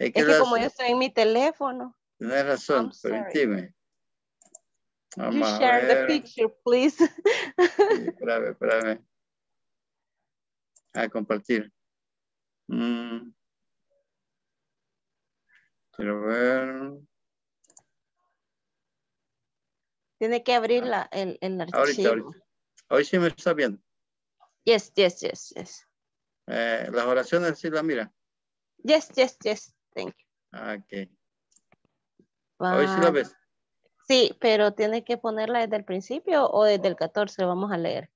es que como yo estoy en mi teléfono. Tienes razón, permíteme. Vamos you share the picture, please. sí, espérame, espérame. A compartir. Mm. Quiero ver. Tiene que abrir ah. la, el, el archivo. Ahorita, ahorita. Hoy sí me está viendo. Yes, yes, yes, yes. Eh, las oraciones sí las mira. Yes, yes, yes. Thank you. Ah, okay. Ah, sí, pero tiene que ponerla desde el principio o desde el 14, vamos a leer.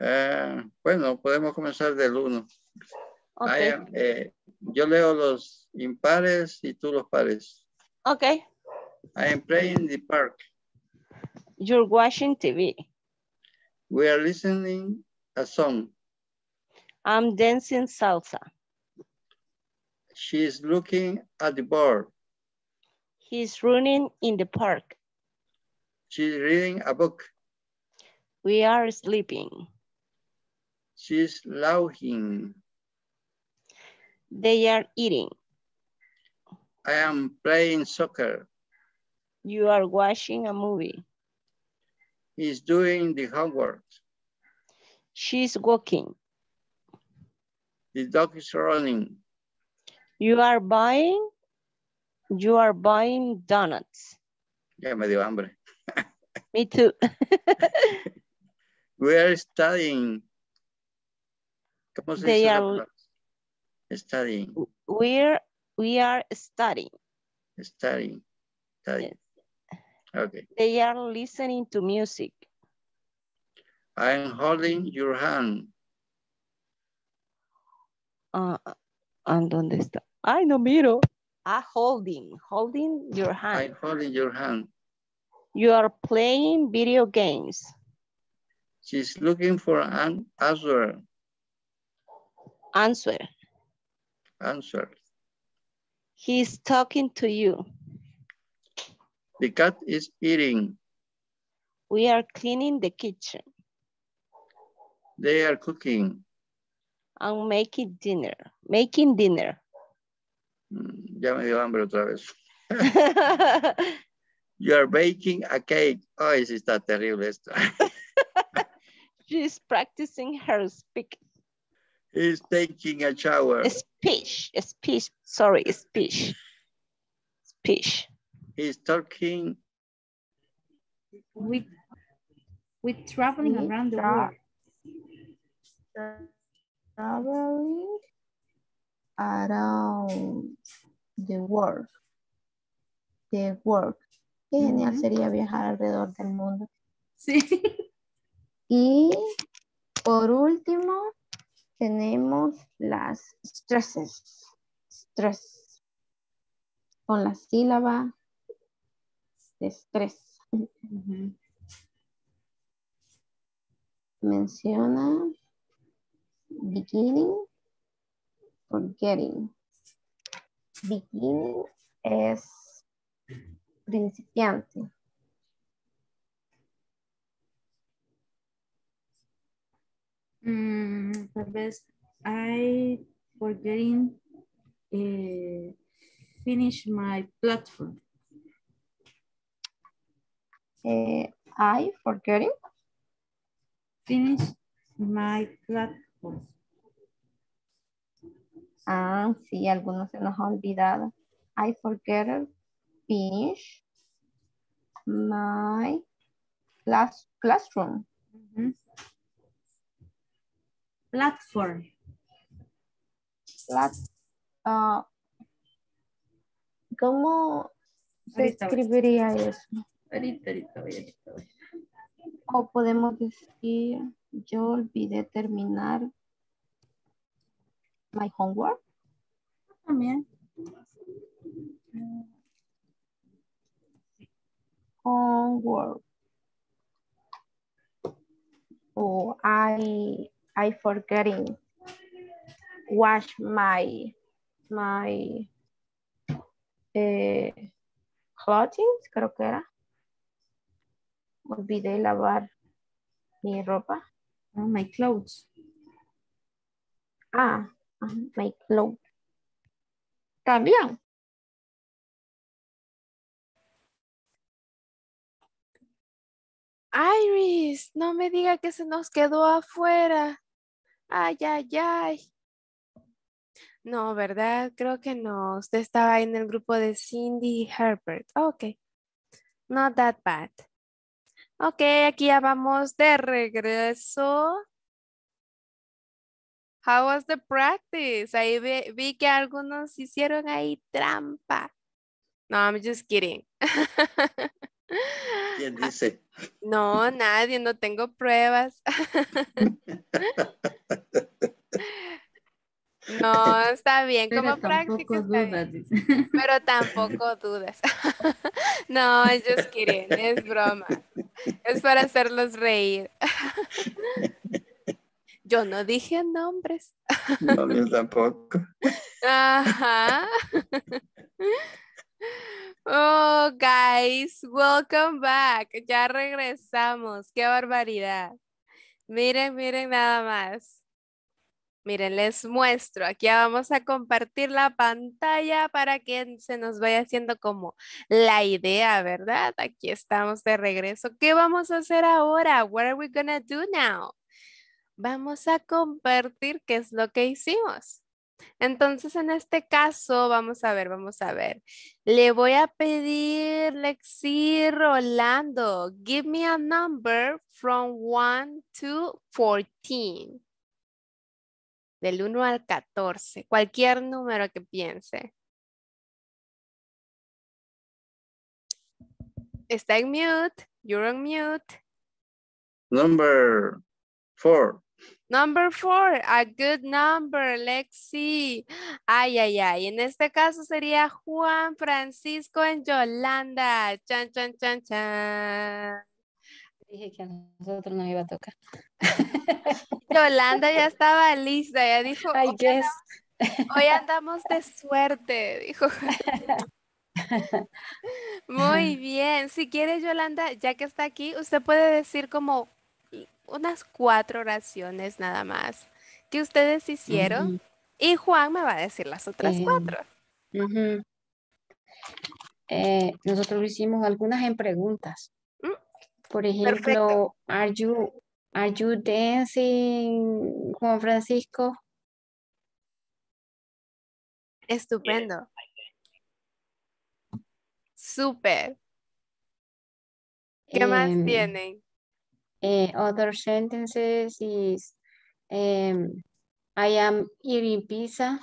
Ah, bueno, podemos comenzar del 1. Eh, yo leo los impares y tú los pares. Ok. I am playing the park. You're watching TV. We are listening a song. I'm dancing salsa. She is looking at the board. He's running in the park. She's reading a book. We are sleeping. She's laughing. They are eating. I am playing soccer. You are watching a movie. He's doing the homework. She's walking. The dog is running. You are buying? You are buying donuts. Ya me dio hambre. me too. we are studying. ¿Cómo se they are, studying. We're, we are studying. Studying. Studying. Yes. Okay. They are listening to music. I'm holding your hand. Ah, and ah, ¿dónde está? Ay, no miro. A holding, holding your hand. I'm holding your hand. You are playing video games. She's looking for an answer. Answer. Answer. He's talking to you. The cat is eating. We are cleaning the kitchen. They are cooking. I'm making dinner, making dinner. Mm, ya me dio hambre otra vez. you are baking a cake. Ay, sí está terrible esto. She's practicing her speak. He's taking a shower. Speech, speech, sorry, speech. Speech. He's talking. With, with traveling with around the world. Traveling the world. The world. Qué genial sería viajar alrededor del mundo. Sí. Y por último, tenemos las stresses. Stress. Con la sílaba de estrés. Menciona beginning forgetting. Beginning es principiante. Mm, tal vez I forgetting eh, finish my platform. Eh, I forgetting finish my platform. Ah, sí, algunos se nos ha olvidado. I forget finish my classroom. Platform. Ah, ¿Cómo se escribiría eso? Ahorita, ahorita O podemos decir, yo olvidé terminar my homework? También. Homework. Oh, I I forgetting. Wash my my eh, clothing, creo que era. Olvidé lavar mi ropa. Oh, my clothes. Ah, make low. También. Iris, no me diga que se nos quedó afuera. Ay, ay, ay. No, ¿verdad? Creo que no. Usted estaba en el grupo de Cindy Herbert. Ok. Not that bad. Ok, aquí ya vamos de regreso. How was the practice? Ahí vi, que algunos hicieron ahí trampa. No, I'm just kidding. ¿Quién dice? No, nadie, no tengo pruebas. No, está bien, como práctica Pero tampoco dudas. No, just kidding, es broma. Es para hacerlos reír. Yo no dije nombres. No, yo tampoco. Ajá. Oh, guys, welcome back. Ya regresamos. Qué barbaridad. Miren, miren nada más. Miren, les muestro. Aquí vamos a compartir la pantalla para que se nos vaya haciendo como la idea, ¿verdad? Aquí estamos de regreso. ¿Qué vamos a hacer ahora? What are we gonna do now? vamos a compartir qué es lo que hicimos. Entonces, en este caso, vamos a ver, vamos a ver. Le voy a pedir, Lexi Rolando, give me a number from 1 to 14. Del 1 al 14, cualquier número que piense. Está en mute, you're on mute. Number Number four, a good number, let's see. Ay, ay, ay. En este caso sería Juan, Francisco en Yolanda. Chan, chan, chan, chan. Dije que a nosotros no iba a tocar. Yolanda ya estaba lista, ya dijo. Ay, hoy, hoy andamos de suerte, dijo. Muy bien. Si quiere, Yolanda, ya que está aquí, usted puede decir como unas cuatro oraciones nada más que ustedes hicieron y Juan me va a decir las otras eh, cuatro. Eh, nosotros hicimos algunas en preguntas. Mm, Por ejemplo, are you, dancing, Juan Francisco? Estupendo. Súper. ¿Qué más em, tienen? Uh, eh, other sentences is em, I am eating pizza.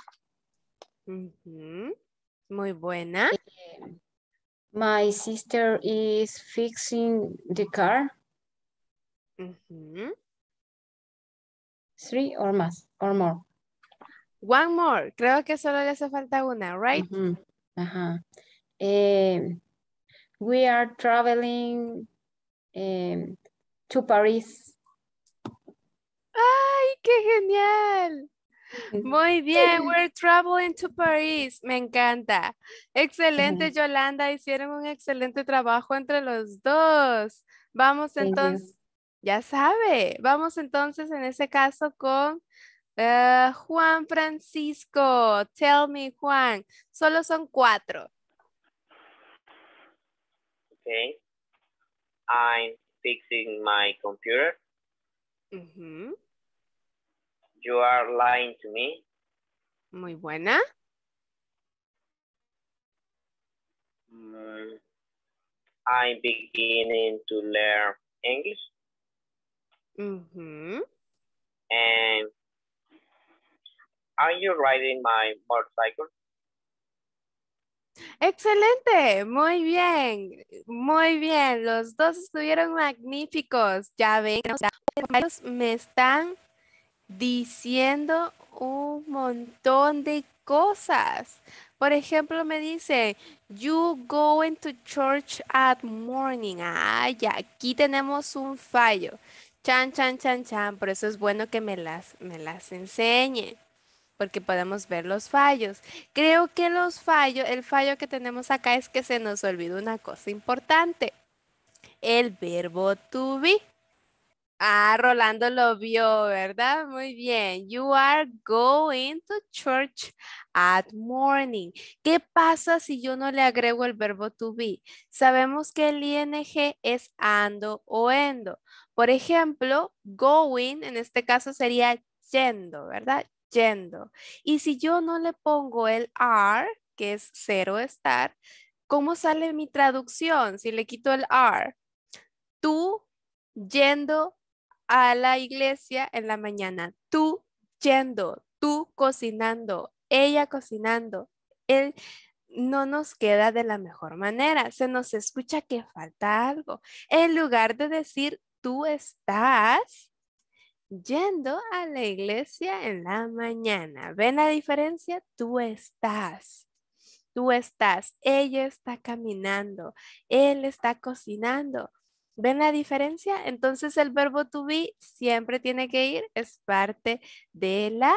Muy buena. Eh, my sister is fixing the car. Three or más, or more. One more. Creo que solo le hace falta una, right? Ajá. Eh, we are traveling em, to Paris. ¡Ay, qué genial! Muy bien, we're traveling to Paris. Me encanta. Excelente, Yolanda. Hicieron un excelente trabajo entre los dos. Vamos entonces, ya sabe, vamos entonces en ese caso con eh, Juan Francisco. Tell me, Juan. Solo son cuatro. Okay. I'm fixing my computer. Mm -hmm. You are lying to me. Muy buena. Mm. I'm beginning to learn English. Mm -hmm. And are you riding my motorcycle? Excelente, muy bien, muy bien. Los dos estuvieron magníficos. Ya ven, me están diciendo un montón de cosas. Por ejemplo, me dice, you go to church at morning. Ay, ya. aquí tenemos un fallo. Chan, chan, chan, chan. Por eso es bueno que me las, me las enseñe porque podemos ver los fallos. Creo que los fallos, el fallo que tenemos acá es que se nos olvidó una cosa importante. El verbo to be. Ah, Rolando lo vio, ¿verdad? Muy bien. You are going to church at morning. ¿Qué pasa si yo no le agrego el verbo to be? Sabemos que el ing es ando oendo. Por ejemplo, going en este caso sería yendo, ¿verdad? yendo. Y si yo no le pongo el R, que es cero estar, ¿cómo sale mi traducción si le quito el R, Tú yendo a la iglesia en la mañana, tú yendo, tú cocinando, ella cocinando, él no nos queda de la mejor manera, se nos escucha que falta algo. En lugar de decir tú estás, yendo a la iglesia en la mañana. ¿Ven la diferencia? Tú estás. Tú estás, ella está caminando, él está cocinando. ¿Ven la diferencia? Entonces el verbo to be siempre tiene que ir, es parte de la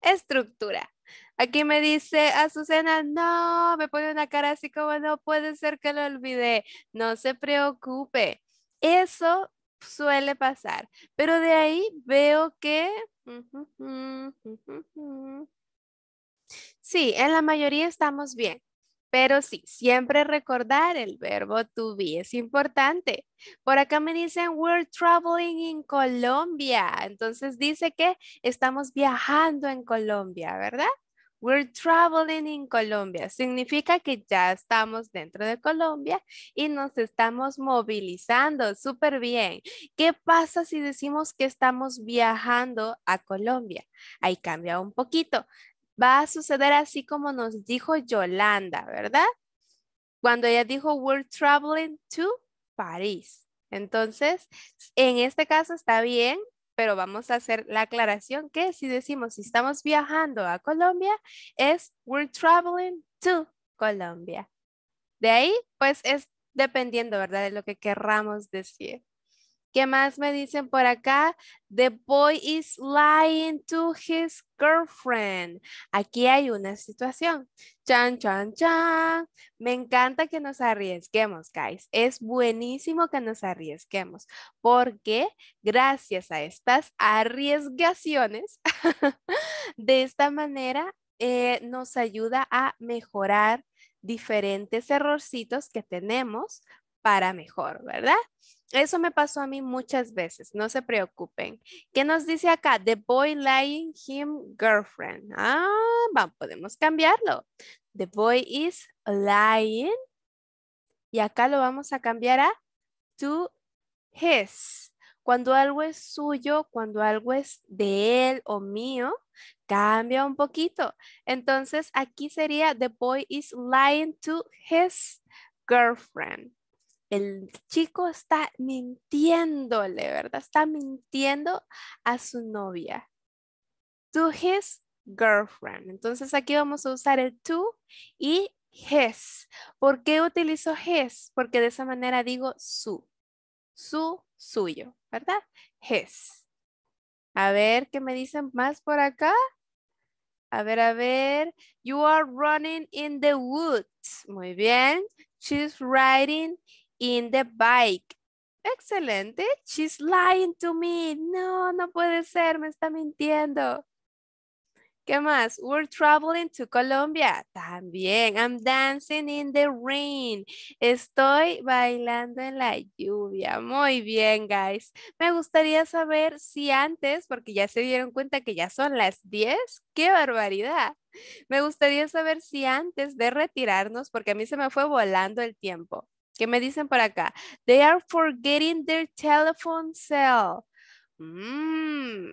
estructura. Aquí me dice Azucena, no, me pone una cara así como no puede ser que lo olvide. No se preocupe. Eso suele pasar. Pero de ahí veo que... Sí, en la mayoría estamos bien. Pero sí, siempre recordar el verbo to be es importante. Por acá me dicen, we're traveling in Colombia. Entonces dice que estamos viajando en Colombia, ¿verdad? We're traveling in Colombia. Significa que ya estamos dentro de Colombia y nos estamos movilizando súper bien. ¿Qué pasa si decimos que estamos viajando a Colombia? Ahí cambia un poquito. Va a suceder así como nos dijo Yolanda, ¿verdad? Cuando ella dijo, we're traveling to París. Entonces, en este caso está bien pero vamos a hacer la aclaración que si decimos si estamos viajando a Colombia es we're traveling to Colombia. De ahí, pues es dependiendo, ¿verdad? De lo que querramos decir. ¿Qué más me dicen por acá? The boy is lying to his girlfriend. Aquí hay una situación. Chan, chan, chan. Me encanta que nos arriesguemos, guys. Es buenísimo que nos arriesguemos porque gracias a estas arriesgaciones, de esta manera eh, nos ayuda a mejorar diferentes errorcitos que tenemos para mejor, ¿verdad? Eso me pasó a mí muchas veces, no se preocupen. ¿Qué nos dice acá? The boy lying him girlfriend. Ah, vamos, podemos cambiarlo. The boy is lying. Y acá lo vamos a cambiar a to his. Cuando algo es suyo, cuando algo es de él o mío, cambia un poquito. Entonces aquí sería the boy is lying to his girlfriend el chico está mintiéndole, ¿verdad? Está mintiendo a su novia. To his girlfriend. Entonces aquí vamos a usar el to y his. ¿Por qué utilizo his? Porque de esa manera digo su. Su, suyo, ¿verdad? His. A ver, ¿qué me dicen más por acá? A ver, a ver. You are running in the woods. Muy bien. She's riding in the bike. Excelente. She's lying to me. No, no puede ser, me está mintiendo. ¿Qué más? We're traveling to Colombia. También. I'm dancing in the rain. Estoy bailando en la lluvia. Muy bien, guys. Me gustaría saber si antes, porque ya se dieron cuenta que ya son las 10. ¡Qué barbaridad! Me gustaría saber si antes de retirarnos, porque a mí se me fue volando el tiempo. ¿Qué me dicen por acá? They are forgetting their telephone cell. Mm.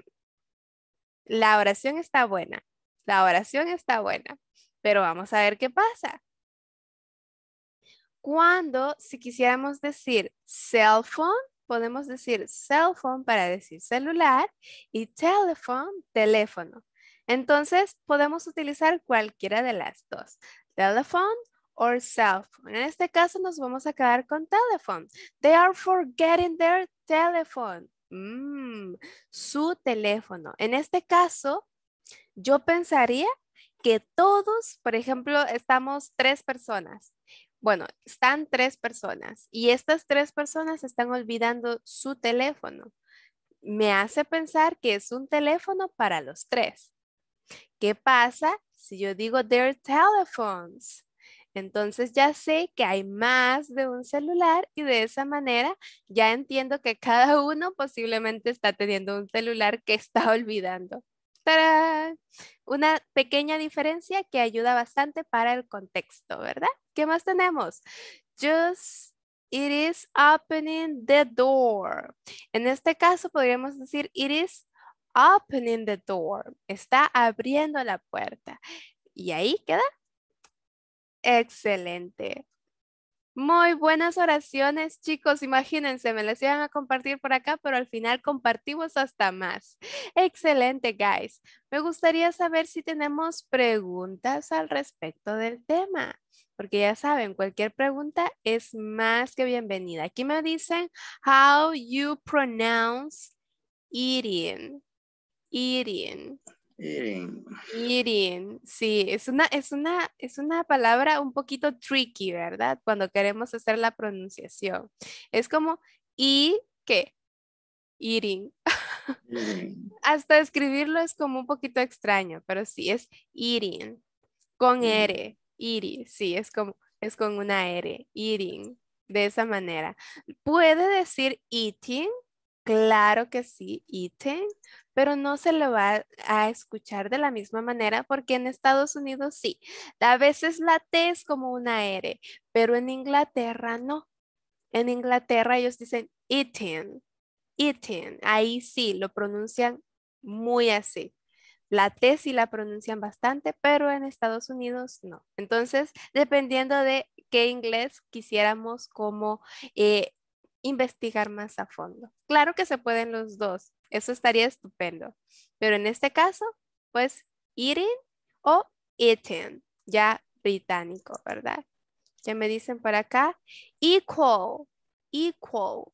La oración está buena. La oración está buena. Pero vamos a ver qué pasa. Cuando, si quisiéramos decir cell phone, podemos decir cell phone para decir celular y telephone, teléfono. Entonces, podemos utilizar cualquiera de las dos. Telephone or cell En este caso nos vamos a quedar con telephone. They are forgetting their telephone. Mm, su teléfono. En este caso, yo pensaría que todos, por ejemplo, estamos tres personas. Bueno, están tres personas y estas tres personas están olvidando su teléfono. Me hace pensar que es un teléfono para los tres. ¿Qué pasa si yo digo their telephones? Entonces ya sé que hay más de un celular y de esa manera ya entiendo que cada uno posiblemente está teniendo un celular que está olvidando. Una pequeña diferencia que ayuda bastante para el contexto, ¿verdad? ¿Qué más tenemos? Just it is opening the door. En este caso podríamos decir it is opening the door. Está abriendo la puerta. Y ahí queda Excelente. Muy buenas oraciones, chicos. Imagínense, me las iban a compartir por acá, pero al final compartimos hasta más. Excelente, guys. Me gustaría saber si tenemos preguntas al respecto del tema, porque ya saben, cualquier pregunta es más que bienvenida. Aquí me dicen, how you pronounce eating, eating. Eating. Eating, sí, es una, es, una, es una palabra un poquito tricky, ¿verdad? Cuando queremos hacer la pronunciación. Es como y qué? Eating. Hasta escribirlo es como un poquito extraño, pero sí, es eating. Con R, iri, sí, es como, es con una R, eating, de esa manera. ¿Puede decir eating? Claro que sí, eating, pero no se lo va a escuchar de la misma manera porque en Estados Unidos sí. A veces la T es como una R, pero en Inglaterra no. En Inglaterra ellos dicen eating, eating. Ahí sí, lo pronuncian muy así. La T sí la pronuncian bastante, pero en Estados Unidos no. Entonces, dependiendo de qué inglés quisiéramos como eh, investigar más a fondo. Claro que se pueden los dos, eso estaría estupendo, pero en este caso, pues eating o eaten, ya británico, ¿verdad? Ya me dicen por acá, equal, equal,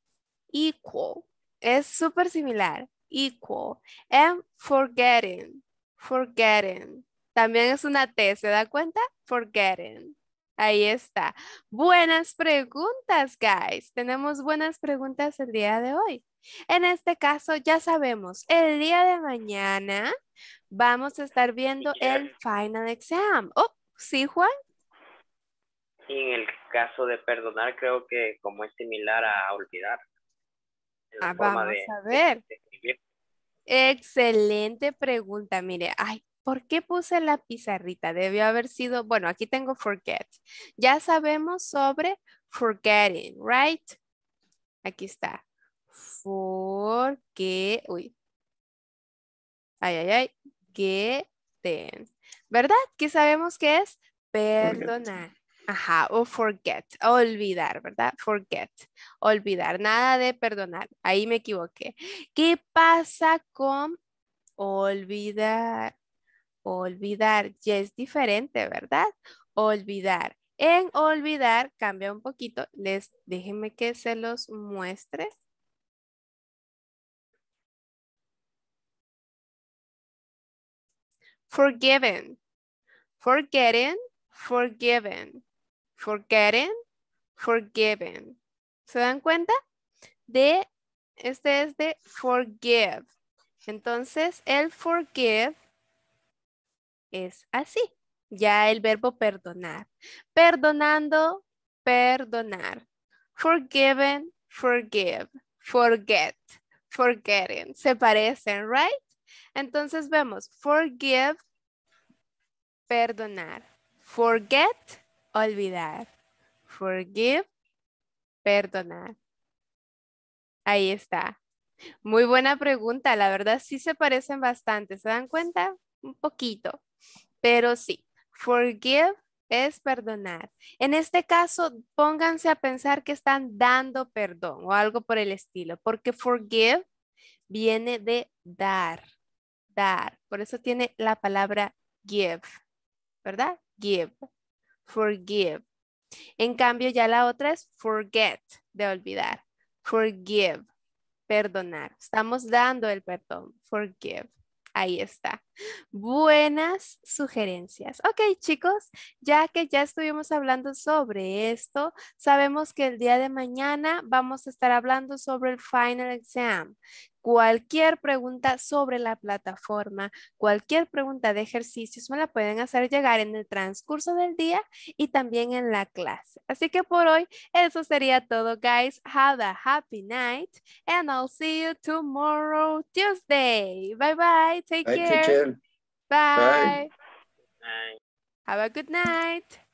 equal, es súper similar, equal, and forgetting, forgetting, también es una T, ¿se da cuenta? Forgetting, Ahí está. Buenas preguntas, guys. Tenemos buenas preguntas el día de hoy. En este caso, ya sabemos, el día de mañana vamos a estar viendo el final exam. Oh, ¿sí, Juan? en el caso de perdonar, creo que como es similar a olvidar. Ah, vamos a ver. Excelente pregunta, mire, ay, ¿Por qué puse la pizarrita? Debió haber sido, bueno, aquí tengo forget. Ya sabemos sobre forgetting, right? Aquí está. Forget, uy. Ay, ay, ay. ¿Verdad? Que sabemos que es perdonar. Ajá, o forget, olvidar, ¿verdad? Forget, olvidar, nada de perdonar. Ahí me equivoqué. ¿Qué pasa con olvidar? olvidar. Ya es diferente, ¿verdad? Olvidar. En olvidar cambia un poquito. Les, déjenme que se los muestre. Forgiven. Forgetting, forgiven. Forgetting, forgiven. ¿Se dan cuenta? De, este es de forgive. Entonces, el forgive es así. Ya el verbo perdonar. Perdonando, perdonar. Forgiven, forgive. Forget, forgetting. Se parecen, right? Entonces vemos forgive, perdonar. Forget, olvidar. Forgive, perdonar. Ahí está. Muy buena pregunta, la verdad sí se parecen bastante, ¿se dan cuenta? Un poquito. Pero sí, forgive es perdonar. En este caso, pónganse a pensar que están dando perdón o algo por el estilo, porque forgive viene de dar, dar. Por eso tiene la palabra give, ¿verdad? Give, forgive. En cambio, ya la otra es forget, de olvidar. Forgive, perdonar. Estamos dando el perdón, forgive. Ahí está. Buenas sugerencias. Ok, chicos, ya que ya estuvimos hablando sobre esto, sabemos que el día de mañana vamos a estar hablando sobre el final exam. Cualquier pregunta sobre la plataforma, cualquier pregunta de ejercicios me la pueden hacer llegar en el transcurso del día y también en la clase. Así que por hoy eso sería todo, guys. Have a happy night and I'll see you tomorrow, Tuesday. Bye bye. Take care. bye. Have a good night.